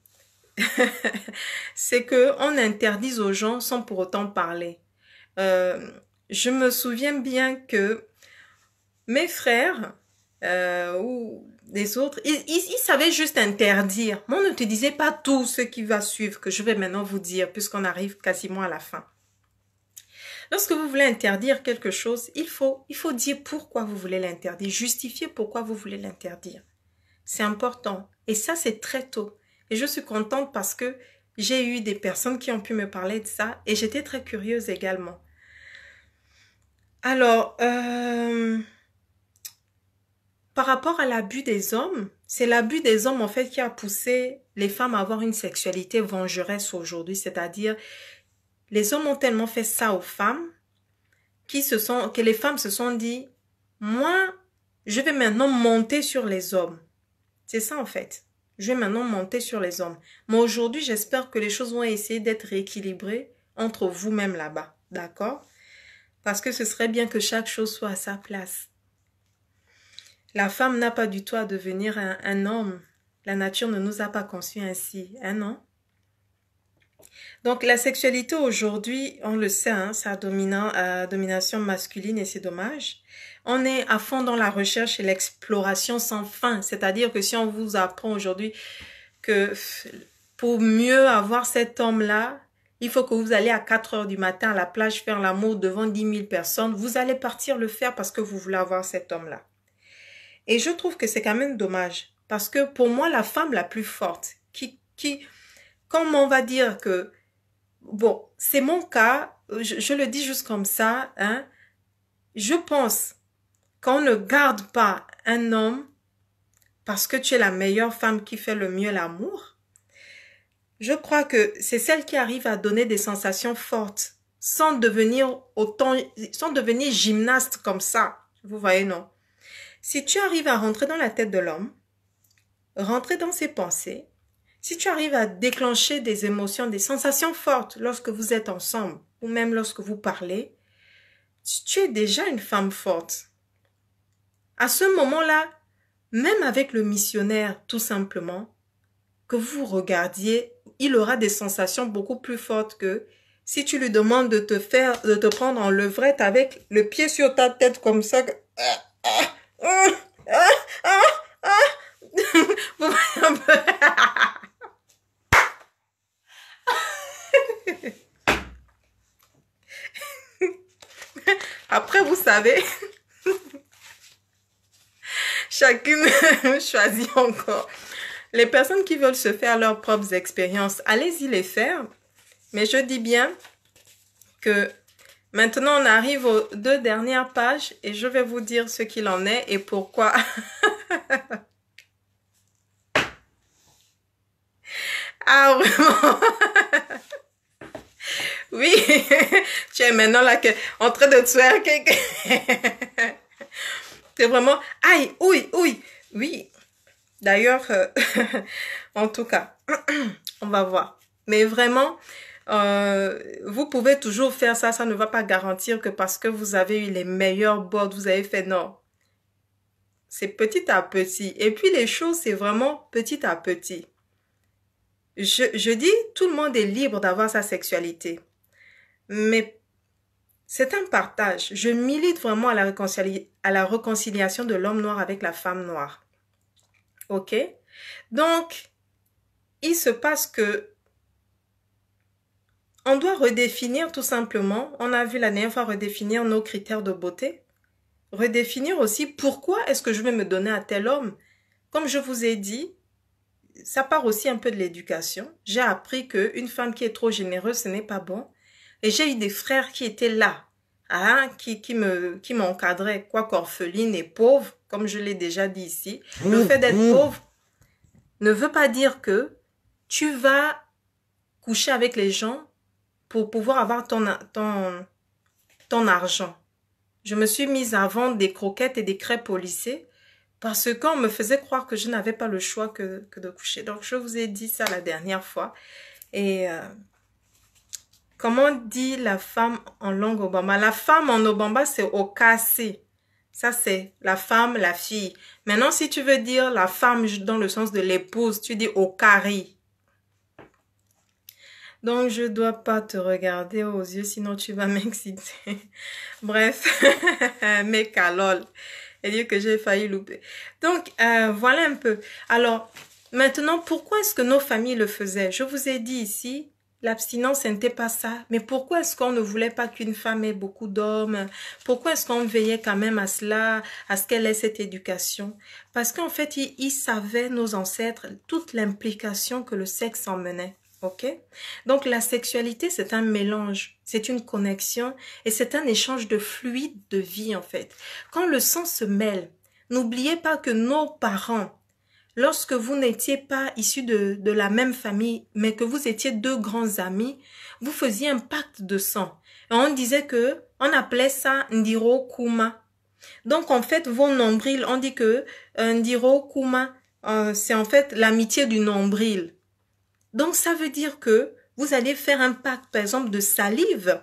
c'est que on interdise aux gens sans pour autant parler. Euh, je me souviens bien que mes frères euh, ou des autres, ils, savaient juste interdire. Moi, on ne te disait pas tout ce qui va suivre, que je vais maintenant vous dire, puisqu'on arrive quasiment à la fin. Lorsque vous voulez interdire quelque chose, il faut, il faut dire pourquoi vous voulez l'interdire, justifier pourquoi vous voulez l'interdire. C'est important. Et ça, c'est très tôt. Et je suis contente parce que j'ai eu des personnes qui ont pu me parler de ça et j'étais très curieuse également. Alors, euh, par rapport à l'abus des hommes, c'est l'abus des hommes en fait qui a poussé les femmes à avoir une sexualité vengeresse aujourd'hui, c'est-à-dire les hommes ont tellement fait ça aux femmes qui se sont, que les femmes se sont dit, moi, je vais maintenant monter sur les hommes. C'est ça en fait. Je vais maintenant monter sur les hommes. Mais aujourd'hui, j'espère que les choses vont essayer d'être rééquilibrées entre vous-même là-bas. D'accord parce que ce serait bien que chaque chose soit à sa place. La femme n'a pas du tout à devenir un, homme. La nature ne nous a pas conçus ainsi, hein non Donc la sexualité aujourd'hui, on le sait, hein, sa dominant, euh, domination masculine et c'est dommage. On est à fond dans la recherche et l'exploration sans fin. C'est-à-dire que si on vous apprend aujourd'hui que pour mieux avoir cet homme-là, il faut que vous allez à 4 heures du matin à la plage faire l'amour devant 10 000 personnes, vous allez partir le faire parce que vous voulez avoir cet homme-là. Et je trouve que c'est quand même dommage parce que pour moi, la femme la plus forte, qui, qui, comme on va dire que, bon, c'est mon cas, je, le dis juste comme ça, hein, je pense qu'on ne garde pas un homme parce que tu es la meilleure femme qui fait le mieux l'amour, je crois que c'est celle qui arrive à donner des sensations fortes sans devenir autant, sans devenir gymnaste comme ça. Vous voyez, non? Si tu arrives à rentrer dans la tête de l'homme, rentrer dans ses pensées, si tu arrives à déclencher des émotions, des sensations fortes lorsque vous êtes ensemble ou même lorsque vous parlez, tu es déjà une femme forte. À ce moment-là, même avec le missionnaire, tout simplement, que vous regardiez il aura des sensations beaucoup plus fortes que si tu lui demandes de te faire, de te prendre en levrette avec le pied sur ta tête comme ça. Après, vous savez, chacune choisit encore. Les personnes qui veulent se faire leurs propres expériences, allez-y les faire. Mais je dis bien que maintenant on arrive aux deux dernières pages et je vais vous dire ce qu'il en est et pourquoi. ah vraiment Oui, tu es maintenant là que, en train de tuer C'est vraiment, aïe, oui, oui, oui, D'ailleurs, euh, en tout cas, on va voir. Mais vraiment, euh, vous pouvez toujours faire ça. Ça ne va pas garantir que parce que vous avez eu les meilleurs boards, vous avez fait non. C'est petit à petit. Et puis les choses, c'est vraiment petit à petit. Je, dis, tout le monde est libre d'avoir sa sexualité. Mais c'est un partage. Je milite vraiment à la, à la réconciliation de l'homme noir avec la femme noire. OK Donc, il se passe que on doit redéfinir tout simplement, on a vu la dernière fois redéfinir nos critères de beauté, redéfinir aussi pourquoi est-ce que je vais me donner à tel homme. Comme je vous ai dit, ça part aussi un peu de l'éducation. J'ai appris qu'une femme qui est trop généreuse, ce n'est pas bon. Et j'ai eu des frères qui étaient là, Hein, qui, me qui m'encadrait, quoi orpheline et pauvre, comme je l'ai déjà dit ici. Mmh, le fait d'être mmh. pauvre ne veut pas dire que tu vas coucher avec les gens pour pouvoir avoir ton, ton, ton argent. Je me suis mise à vendre des croquettes et des crêpes au lycée parce qu'on me faisait croire que je n'avais pas le choix que, de coucher. Donc, je vous ai dit ça la dernière fois. Et euh, Comment dit la femme en langue obama? La femme en obamba, c'est okase. Ça, c'est la femme, la fille. Maintenant, si tu veux dire la femme dans le sens de l'épouse, tu dis okari. Donc, je dois pas te regarder aux yeux, sinon tu vas m'exciter. Bref, mes caloles. Et dire que j'ai failli louper. Donc, euh, voilà un peu. Alors, maintenant, pourquoi est-ce que nos familles le faisaient Je vous ai dit ici, L'abstinence n'était pas ça. Mais pourquoi est-ce qu'on ne voulait pas qu'une femme ait beaucoup d'hommes Pourquoi est-ce qu'on veillait quand même à cela, à ce qu'elle ait cette éducation Parce qu'en fait, ils, savaient, nos ancêtres, toute l'implication que le sexe emmenait. Ok Donc la sexualité, c'est un mélange, c'est une connexion et c'est un échange de fluides de vie en fait. Quand le sang se mêle, n'oubliez pas que nos parents lorsque vous n'étiez pas issu de, de, la même famille, mais que vous étiez deux grands amis, vous faisiez un pacte de sang. on disait que, on appelait ça ndirokuma. Donc, en fait, vos nombrils, on dit que euh, euh c'est en fait l'amitié du nombril. Donc, ça veut dire que vous allez faire un pacte, par exemple, de salive,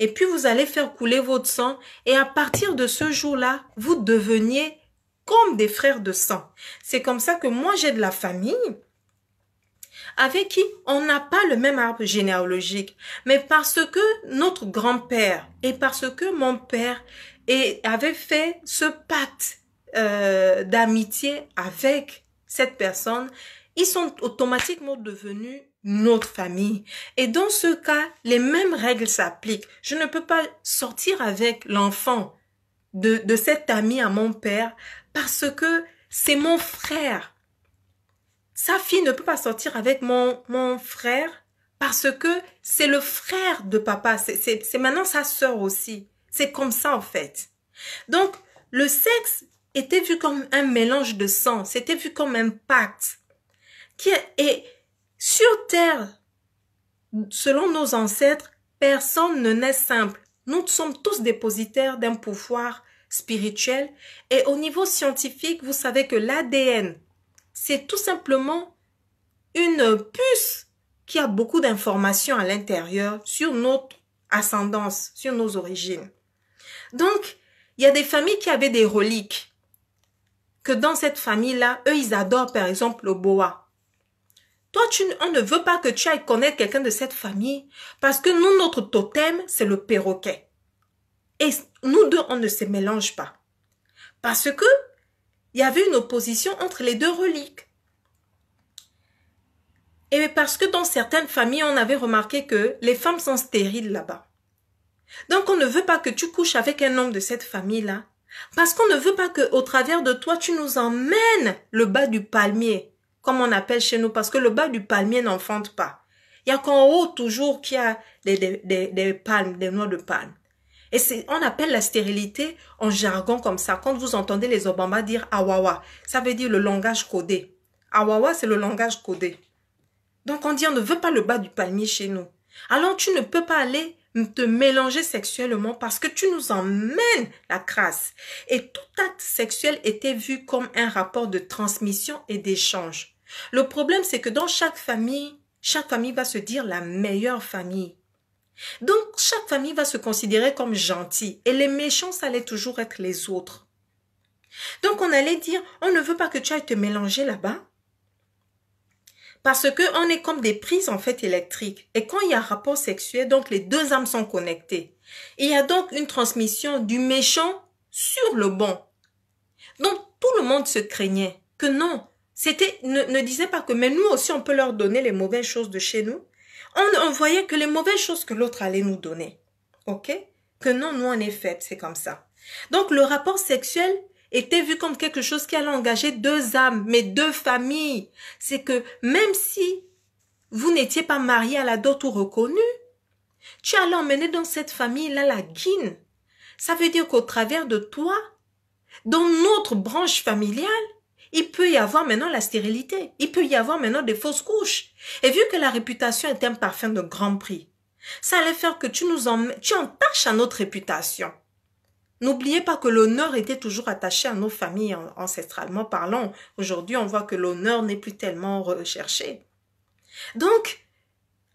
et puis vous allez faire couler votre sang, et à partir de ce jour-là, vous deveniez comme des frères de sang. C'est comme ça que moi j'ai de la famille avec qui on n'a pas le même arbre généalogique, mais parce que notre grand-père et parce que mon père avait fait ce pacte euh, d'amitié avec cette personne, ils sont automatiquement devenus notre famille. Et dans ce cas, les mêmes règles s'appliquent. Je ne peux pas sortir avec l'enfant de, de cet ami à mon père parce que c'est mon frère. Sa fille ne peut pas sortir avec mon, mon frère parce que c'est le frère de papa. C'est maintenant sa sœur aussi. C'est comme ça en fait. Donc, le sexe était vu comme un mélange de sang. C'était vu comme un pacte. Qui est, sur Terre, selon nos ancêtres, personne ne naît simple. Nous sommes tous dépositaires d'un pouvoir spirituel et au niveau scientifique, vous savez que l'ADN, c'est tout simplement une puce qui a beaucoup d'informations à l'intérieur sur notre ascendance, sur nos origines. Donc, il y a des familles qui avaient des reliques, que dans cette famille-là, eux, ils adorent par exemple le boa. Toi, tu, on ne veut pas que tu ailles connaître quelqu'un de cette famille parce que nous, notre totem, c'est le perroquet. Et nous deux, on ne se mélange pas. Parce que il y avait une opposition entre les deux reliques. Et parce que dans certaines familles, on avait remarqué que les femmes sont stériles là-bas. Donc on ne veut pas que tu couches avec un homme de cette famille-là. Parce qu'on ne veut pas que, au travers de toi, tu nous emmènes le bas du palmier comme on appelle chez nous, parce que le bas du palmier n'enfante pas. Il y a qu'en haut toujours qu'il y a des, des, des, palmes, des noix de palme. Et c'est, on appelle la stérilité en jargon comme ça. Quand vous entendez les Obama dire awawa, ça veut dire le langage codé. Awawa, c'est le langage codé. Donc on dit on ne veut pas le bas du palmier chez nous. Alors tu ne peux pas aller te mélanger sexuellement parce que tu nous emmènes la crasse. Et tout acte sexuel était vu comme un rapport de transmission et d'échange. Le problème, c'est que dans chaque famille, chaque famille va se dire la meilleure famille. Donc, chaque famille va se considérer comme gentille et les méchants, ça allait toujours être les autres. Donc, on allait dire, on ne veut pas que tu ailles te mélanger là-bas. Parce qu'on est comme des prises, en fait, électriques. Et quand il y a un rapport sexuel, donc les deux âmes sont connectées. Il y a donc une transmission du méchant sur le bon. Donc, tout le monde se craignait que non, c'était, ne, ne disait pas que, mais nous aussi, on peut leur donner les mauvaises choses de chez nous. On, on voyait que les mauvaises choses que l'autre allait nous donner. OK? Que non, nous, on est faibles, c'est comme ça. Donc, le rapport sexuel était vu comme quelque chose qui allait engager deux âmes, mais deux familles. C'est que même si vous n'étiez pas marié à la dot ou reconnu, tu allais emmener dans cette famille-là la guine. Ça veut dire qu'au travers de toi, dans notre branche familiale, il peut y avoir maintenant la stérilité. Il peut y avoir maintenant des fausses couches. Et vu que la réputation est un parfum de grand prix, ça allait faire que tu nous en, tu entaches à notre réputation. N'oubliez pas que l'honneur était toujours attaché à nos familles ancestralement parlant. Aujourd'hui, on voit que l'honneur n'est plus tellement recherché. Donc,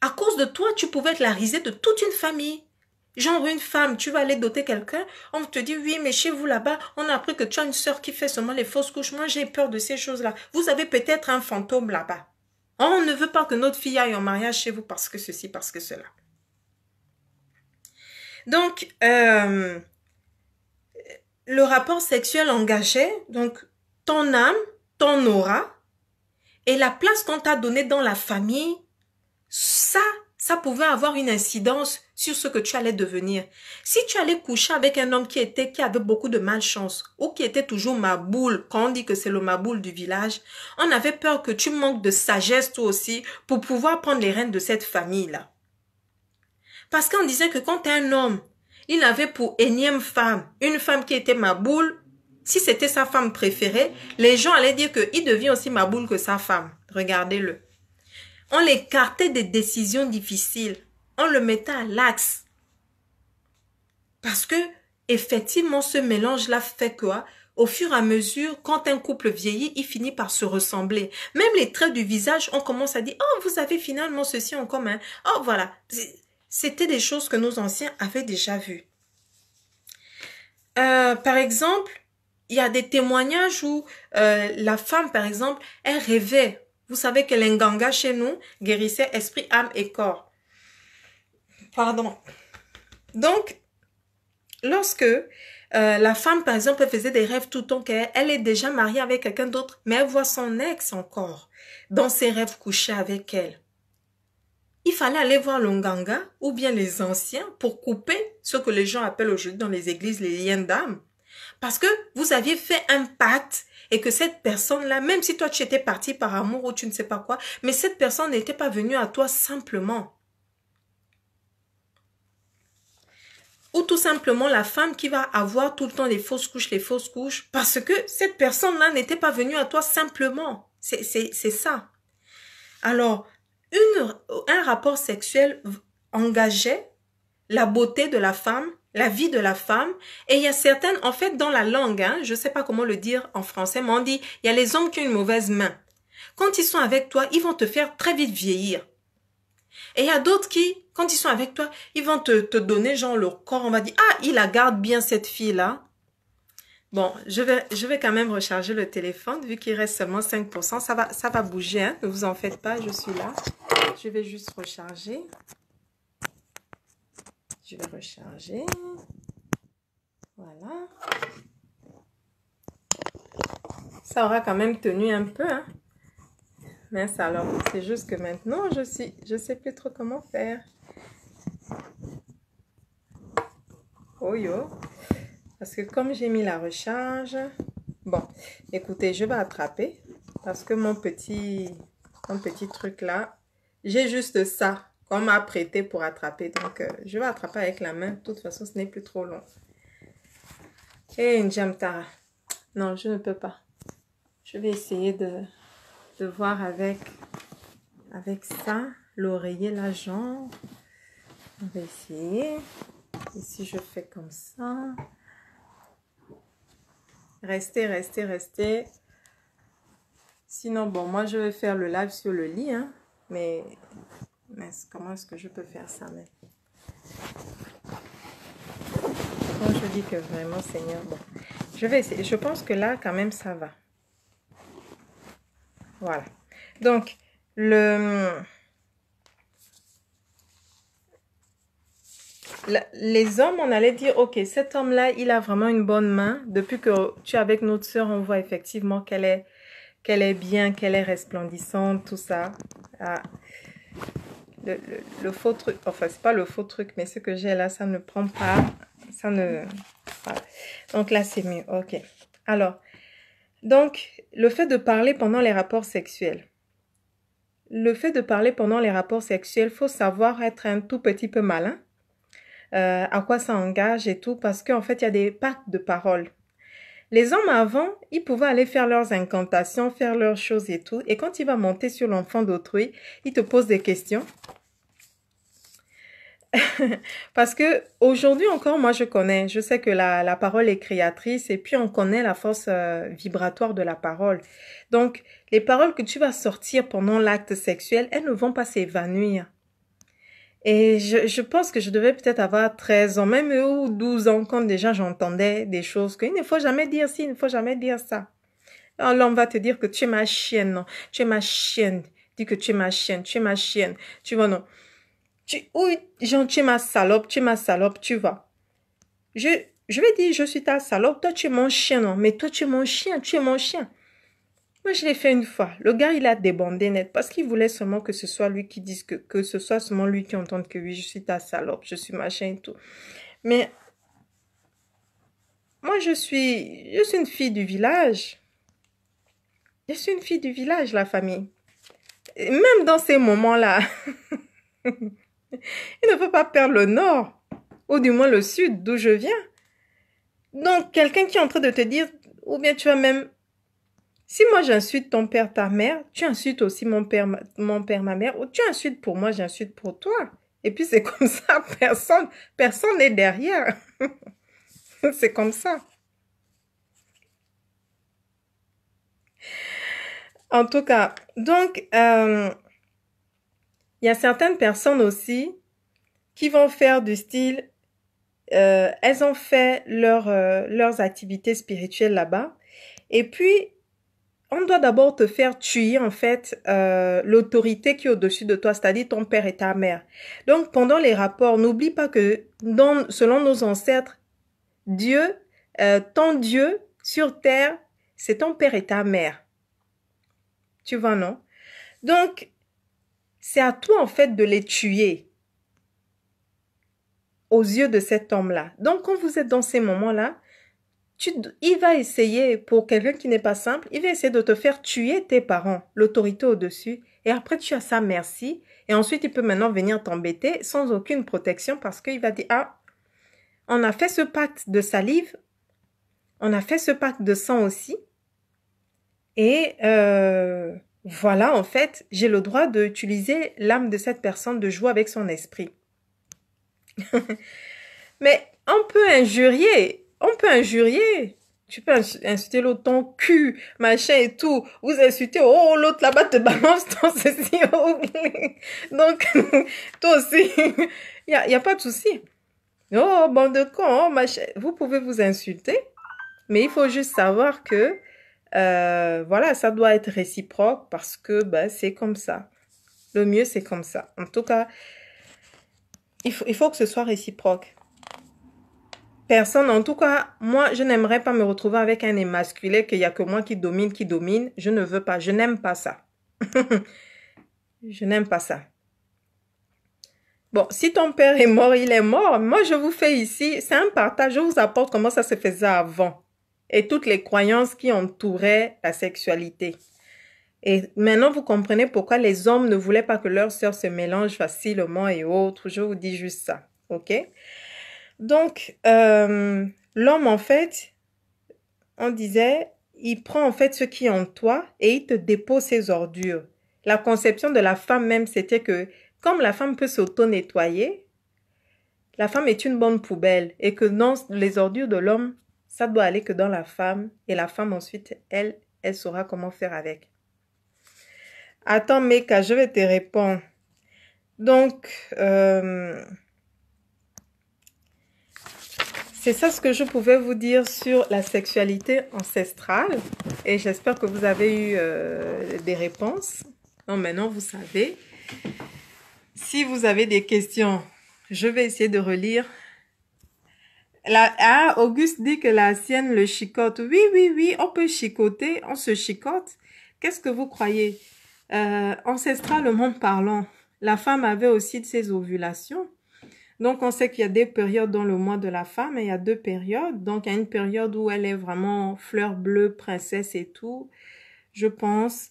à cause de toi, tu pouvais être la risée de toute une famille. Genre une femme, tu vas aller doter quelqu'un, on te dit oui, mais chez vous là-bas, on a appris que tu as une soeur qui fait seulement les fausses couches. Moi, j'ai peur de ces choses-là. Vous avez peut-être un fantôme là-bas. On ne veut pas que notre fille aille en mariage chez vous parce que ceci, parce que cela. Donc, euh, le rapport sexuel engagé, donc ton âme, ton aura, et la place qu'on t'a donnée dans la famille, ça, ça pouvait avoir une incidence sur ce que tu allais devenir. Si tu allais coucher avec un homme qui était, qui avait beaucoup de malchance, ou qui était toujours boule, quand on dit que c'est le maboule du village, on avait peur que tu manques de sagesse toi aussi pour pouvoir prendre les rênes de cette famille-là. Parce qu'on disait que quand un homme, il avait pour énième femme, une femme qui était maboule, si c'était sa femme préférée, les gens allaient dire qu'il devient aussi maboule que sa femme. Regardez-le. On l'écartait des décisions difficiles. On le mettait à l'axe. Parce que, effectivement, ce mélange-là fait quoi? Hein, au fur et à mesure, quand un couple vieillit, il finit par se ressembler. Même les traits du visage, on commence à dire, oh, vous avez finalement ceci en commun. Oh, voilà. C'était des choses que nos anciens avaient déjà vues. Euh, par exemple, il y a des témoignages où euh, la femme, par exemple, elle rêvait vous savez que l'enganga chez nous guérissait esprit, âme et corps. Pardon. Donc, lorsque euh, la femme, par exemple, faisait des rêves tout le temps qu'elle elle est déjà mariée avec quelqu'un d'autre, mais elle voit son ex encore dans ses rêves couchés avec elle. Il fallait aller voir l'onganga ou bien les anciens pour couper ce que les gens appellent aujourd'hui dans les églises les liens d'âme. Parce que vous aviez fait un pacte et que cette personne-là, même si toi tu étais parti par amour ou tu ne sais pas quoi, mais cette personne n'était pas venue à toi simplement. Ou tout simplement la femme qui va avoir tout le temps les fausses couches, les fausses couches, parce que cette personne-là n'était pas venue à toi simplement. C'est ça. Alors, une, un rapport sexuel engageait la beauté de la femme la vie de la femme. Et il y a certaines, en fait, dans la langue, hein, je ne sais pas comment le dire en français, mais on dit, il y a les hommes qui ont une mauvaise main. Quand ils sont avec toi, ils vont te faire très vite vieillir. Et il y a d'autres qui, quand ils sont avec toi, ils vont te, donner genre leur corps, on va dire, ah, il la garde bien cette fille-là. Bon, je vais, je vais quand même recharger le téléphone, vu qu'il reste seulement 5%. Ça va, ça va bouger, hein. ne vous en faites pas, je suis là. Je vais juste recharger. Je vais recharger. Voilà. Ça aura quand même tenu un peu. Hein? Mince alors, c'est juste que maintenant, je suis, je sais plus trop comment faire. Oh yo. Parce que comme j'ai mis la recharge, bon, écoutez, je vais attraper. Parce que mon petit, mon petit truc là, j'ai juste ça qu'on m'a prêté pour attraper. Donc, euh, je vais attraper avec la main. De toute façon, ce n'est plus trop long. Et une tara. Non, je ne peux pas. Je vais essayer de, voir avec, avec ça, l'oreiller, la jambe. On va essayer. Ici, je fais comme ça. Restez, restez, restez. Sinon, bon, moi, je vais faire le live sur le lit, hein. mais comment est-ce que je peux faire ça je dis que vraiment, Seigneur, je vais essayer. Je pense que là, quand même, ça va. Voilà. Donc, le... les hommes, on allait dire, OK, cet homme-là, il a vraiment une bonne main. Depuis que tu es avec notre soeur, on voit effectivement qu'elle est, qu'elle est bien, qu'elle est resplendissante, tout ça. Ah le, le, faux truc, enfin c'est pas le faux truc, mais ce que j'ai là, ça ne prend pas, ça ne, Donc là c'est mieux, ok. Alors, donc le fait de parler pendant les rapports sexuels. Le fait de parler pendant les rapports sexuels, faut savoir être un tout petit peu malin, euh, à quoi ça engage et tout, parce qu'en fait il y a des pactes de parole les hommes avant, ils pouvaient aller faire leurs incantations, faire leurs choses et tout. Et quand il va monter sur l'enfant d'autrui, il te pose des questions. Parce que aujourd'hui encore, moi je connais, je sais que la, la, parole est créatrice et puis on connaît la force euh, vibratoire de la parole. Donc, les paroles que tu vas sortir pendant l'acte sexuel, elles ne vont pas s'évanouir. Et je, je, pense que je devais peut-être avoir 13 ans, même ou 12 ans, quand déjà j'entendais des choses qu'il ne faut jamais dire Si, il ne faut jamais dire ça. Alors l'homme va te dire que tu es ma chienne, non. Tu es ma chienne. Dis que tu es ma chienne, tu es ma chienne. Tu vois, non. Tu, genre, tu es ma salope, tu es ma salope, tu vois. Je, je vais dire, je suis ta salope, toi tu es mon chien, non. Mais toi tu es mon chien, tu es mon chien. Moi, je l'ai fait une fois. Le gars, il a débandé net parce qu'il voulait seulement que ce soit lui qui dise que, que ce soit seulement lui qui entende que oui, je suis ta salope, je suis machin et tout. Mais moi, je suis, je suis une fille du village. Je suis une fille du village, la famille. même dans ces moments-là, il ne faut pas perdre le nord, ou du moins le sud, d'où je viens. Donc, quelqu'un qui est en train de te dire, ou bien tu vas même si moi j'insulte ton père, ta mère, tu insultes aussi mon père, mon père, ma mère, ou tu insultes pour moi, j'insulte pour toi. Et puis c'est comme ça, personne, personne n'est derrière. c'est comme ça. En tout cas, donc, euh, il y a certaines personnes aussi qui vont faire du style, euh, elles ont fait euh, leurs activités spirituelles là-bas. Et puis, on doit d'abord te faire tuer en fait euh, l'autorité qui est au-dessus de toi, c'est-à-dire ton père et ta mère. Donc pendant les rapports, n'oublie pas que selon nos ancêtres, Dieu, euh, ton Dieu sur terre, c'est ton père et ta mère. Tu vois, non Donc, c'est à toi en fait de les tuer aux yeux de cet homme-là. Donc quand vous êtes dans ces moments-là, il va essayer, pour quelqu'un qui n'est pas simple, il va essayer de te faire tuer tes parents, l'autorité au-dessus, et après tu as sa merci, et ensuite il peut maintenant venir t'embêter sans aucune protection parce qu'il va dire, ah, on a fait ce pacte de salive, on a fait ce pacte de sang aussi, et euh, voilà, en fait, j'ai le droit d'utiliser l'âme de cette personne, de jouer avec son esprit. Mais on peut injurier, on peut injurier. Tu peux insulter l'autre, ton cul, machin et tout. Vous insultez, oh, l'autre là-bas te balance ton ceci. Oh, Donc, toi aussi, il n'y a, a pas de souci. Oh, bande de cons, oh, machin. Vous pouvez vous insulter, mais il faut juste savoir que, euh, voilà, ça doit être réciproque parce que ben, c'est comme ça. Le mieux, c'est comme ça. En tout cas, il faut que ce soit réciproque personne. En tout cas, moi, je n'aimerais pas me retrouver avec un émasculé qu'il n'y a que moi qui domine, qui domine. Je ne veux pas. Je n'aime pas ça. je n'aime pas ça. Bon, si ton père est mort, il est mort. Moi, je vous fais ici, c'est un partage. Je vous apporte comment ça se faisait avant et toutes les croyances qui entouraient la sexualité. Et maintenant, vous comprenez pourquoi les hommes ne voulaient pas que leurs sœurs se mélangent facilement et autres. Je vous dis juste ça, ok donc, euh, l'homme, en fait, on disait, il prend en fait ce qui est en toi et il te dépose ses ordures. La conception de la femme même, c'était que comme la femme peut s'auto-nettoyer, la femme est une bonne poubelle et que non, les ordures de l'homme, ça doit aller que dans la femme et la femme ensuite, elle, elle saura comment faire avec. Attends, Meka, je vais te répondre. Donc, euh, c'est ça ce que je pouvais vous dire sur la sexualité ancestrale. Et j'espère que vous avez eu euh, des réponses. Non, maintenant, vous savez. Si vous avez des questions, je vais essayer de relire. La, Auguste dit que la sienne le chicote. Oui, oui, oui, on peut chicoter, on se chicote. Qu'est-ce que vous croyez euh, Ancestralement parlant, la femme avait aussi de ses ovulations. Donc, on sait qu'il y a des périodes dans le mois de la femme et il y a deux périodes. Donc, il y a une période où elle est vraiment fleur bleue, princesse et tout. Je pense,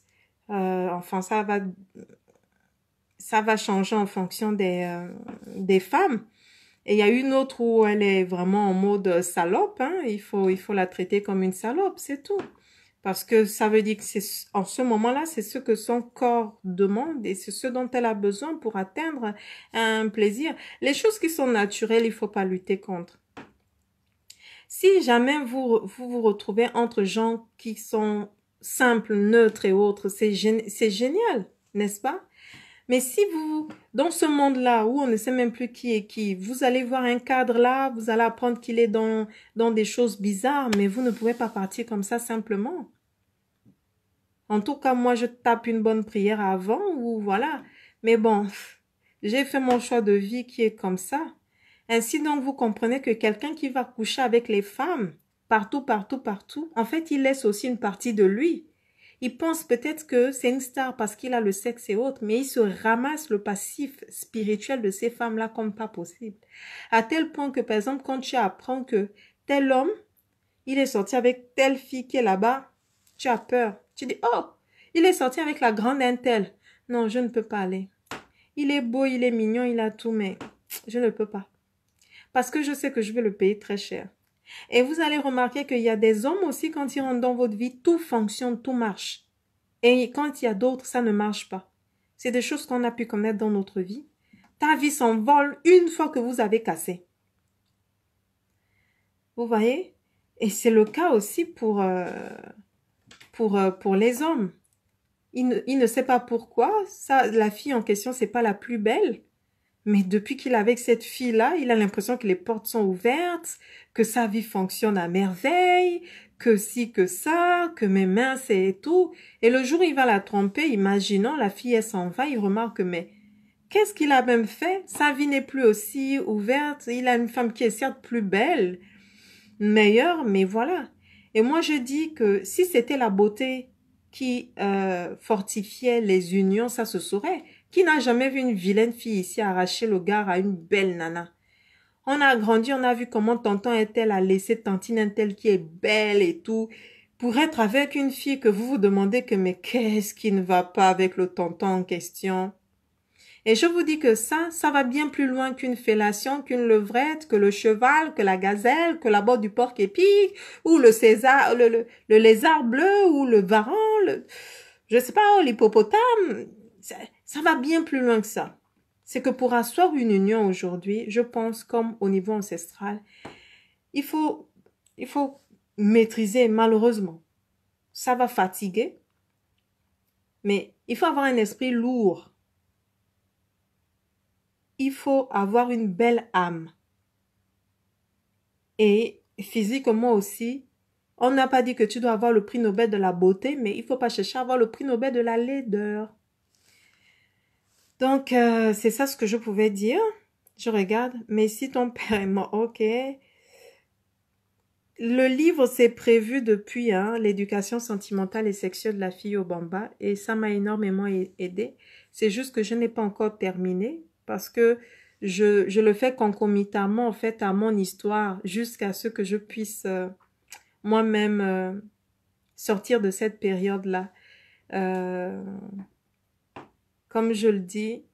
euh, enfin, ça va, ça va changer en fonction des, euh, des femmes. Et il y a une autre où elle est vraiment en mode salope. Hein. Il, faut, il faut la traiter comme une salope, c'est tout. Parce que ça veut dire que c'est en ce moment-là, c'est ce que son corps demande et c'est ce dont elle a besoin pour atteindre un plaisir. Les choses qui sont naturelles, il faut pas lutter contre. Si jamais vous vous, vous retrouvez entre gens qui sont simples, neutres et autres, c'est génial, n'est-ce pas mais si vous, dans ce monde-là où on ne sait même plus qui est qui, vous allez voir un cadre là, vous allez apprendre qu'il est dans, dans des choses bizarres, mais vous ne pouvez pas partir comme ça simplement. En tout cas, moi, je tape une bonne prière avant ou voilà. Mais bon, j'ai fait mon choix de vie qui est comme ça. Ainsi donc, vous comprenez que quelqu'un qui va coucher avec les femmes, partout, partout, partout, en fait, il laisse aussi une partie de lui. Il pense peut-être que c'est une star parce qu'il a le sexe et autres, mais il se ramasse le passif spirituel de ces femmes-là comme pas possible. À tel point que, par exemple, quand tu apprends que tel homme, il est sorti avec telle fille qui est là-bas, tu as peur. Tu dis, oh, il est sorti avec la grande Intel. Non, je ne peux pas aller. Il est beau, il est mignon, il a tout, mais je ne peux pas. Parce que je sais que je vais le payer très cher. Et vous allez remarquer qu'il y a des hommes aussi, quand ils rentrent dans votre vie, tout fonctionne, tout marche. Et quand il y a d'autres, ça ne marche pas. C'est des choses qu'on a pu connaître dans notre vie. Ta vie s'envole une fois que vous avez cassé. Vous voyez Et c'est le cas aussi pour, euh, pour, euh, pour les hommes. Il ne, savent sait pas pourquoi. Ça, la fille en question, n'est pas la plus belle. Mais depuis qu'il est avec cette fille-là, il a l'impression que les portes sont ouvertes, que sa vie fonctionne à merveille, que si, que ça, que mes mains, c'est tout. Et le jour où il va la tromper, imaginant la fille, elle s'en va, il remarque, mais qu'est-ce qu'il a même fait? Sa vie n'est plus aussi ouverte, il a une femme qui est certes plus belle, meilleure, mais voilà. Et moi, je dis que si c'était la beauté qui euh, fortifiait les unions, ça se saurait. Qui n'a jamais vu une vilaine fille ici arracher le gars à une belle nana On a grandi, on a vu comment tonton est-elle à laisser tantine un qui est belle et tout, pour être avec une fille que vous vous demandez que mais qu'est-ce qui ne va pas avec le tonton en question et je vous dis que ça, ça va bien plus loin qu'une fellation, qu'une levrette, que le cheval, que la gazelle, que la botte du porc épique, ou le césar, le, le, le lézard bleu, ou le varan, le, je sais pas, l'hippopotame. Ça va bien plus loin que ça. C'est que pour asseoir une union aujourd'hui, je pense comme au niveau ancestral, il faut, il faut maîtriser malheureusement. Ça va fatiguer, mais il faut avoir un esprit lourd. Il faut avoir une belle âme. Et physiquement aussi, on n'a pas dit que tu dois avoir le prix Nobel de la beauté, mais il ne faut pas chercher à avoir le prix Nobel de la laideur. Donc, euh, c'est ça ce que je pouvais dire. Je regarde, mais si ton père est mort, ok. Le livre, s'est prévu depuis hein, l'éducation sentimentale et sexuelle de la fille au Bamba et ça m'a énormément aidé. C'est juste que je n'ai pas encore terminé parce que je, le fais concomitamment en fait à mon histoire jusqu'à ce que je puisse euh, moi-même euh, sortir de cette période-là comme je le dis,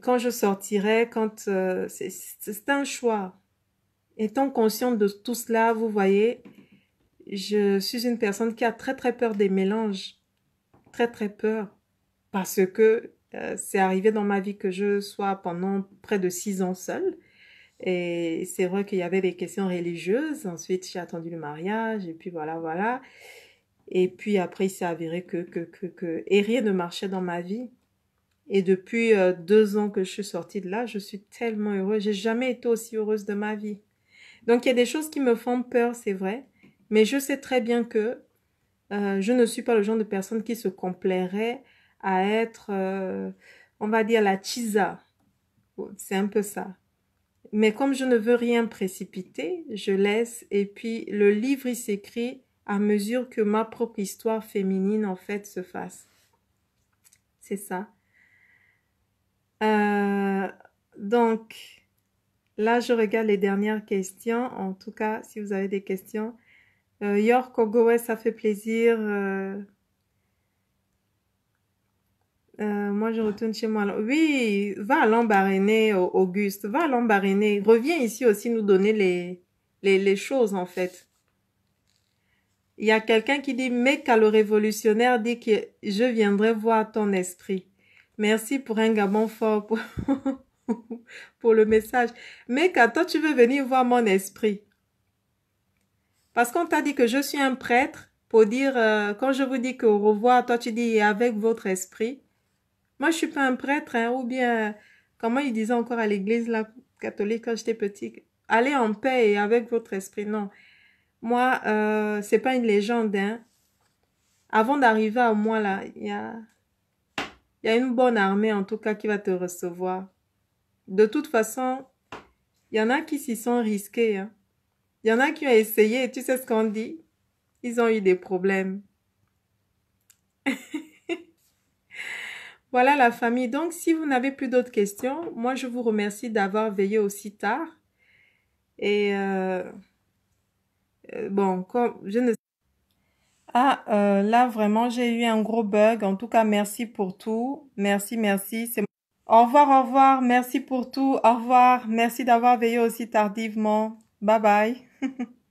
quand je sortirai, quand euh, c'est un choix. Étant consciente de tout cela, vous voyez, je suis une personne qui a très très peur des mélanges, très très peur, parce que euh, c'est arrivé dans ma vie que je sois pendant près de six ans seule. Et c'est vrai qu'il y avait des questions religieuses. Ensuite, j'ai attendu le mariage et puis voilà, voilà. Et puis après, il s'est avéré que, que, que, que, et rien ne marchait dans ma vie. Et depuis euh, deux ans que je suis sortie de là, je suis tellement heureuse. J'ai jamais été aussi heureuse de ma vie. Donc il y a des choses qui me font peur, c'est vrai, mais je sais très bien que euh, je ne suis pas le genre de personne qui se complairait à être, euh, on va dire, la chisa. C'est un peu ça. Mais comme je ne veux rien précipiter, je laisse et puis le livre, il s'écrit à mesure que ma propre histoire féminine en fait se fasse. C'est ça. Euh, donc, là, je regarde les dernières questions. En tout cas, si vous avez des questions. Euh, York Ogoé, ça fait plaisir. Euh, euh, moi, je retourne chez moi. Oui, va à Auguste. Va à revient Reviens ici aussi nous donner les, les, les choses, en fait. Il y a quelqu'un qui dit Mecca le révolutionnaire dit que je viendrai voir ton esprit. Merci pour un gabon fort pour, le message. quand toi tu veux venir voir mon esprit. Parce qu'on t'a dit que je suis un prêtre pour dire, euh, quand je vous dis au revoir, toi tu dis avec votre esprit. Moi je suis pas un prêtre, hein, ou bien, comment ils disaient encore à l'église là, catholique quand j'étais petite, allez en paix et avec votre esprit. Non, moi, ce euh, c'est pas une légende. Hein. Avant d'arriver à moi, là, il y a, une bonne armée, en tout cas, qui va te recevoir. De toute façon, il y en a qui s'y sont risqués. Hein. Il y en a qui ont essayé, tu sais ce qu'on dit Ils ont eu des problèmes. Voilà la famille. Donc, si vous n'avez plus d'autres questions, moi, je vous remercie d'avoir veillé aussi tard. Et euh, euh, bon, comme je ne ah, euh, là vraiment, j'ai eu un gros bug. En tout cas, merci pour tout. Merci, merci. C'est... Au revoir, au revoir. Merci pour tout. Au revoir. Merci d'avoir veillé aussi tardivement. Bye bye.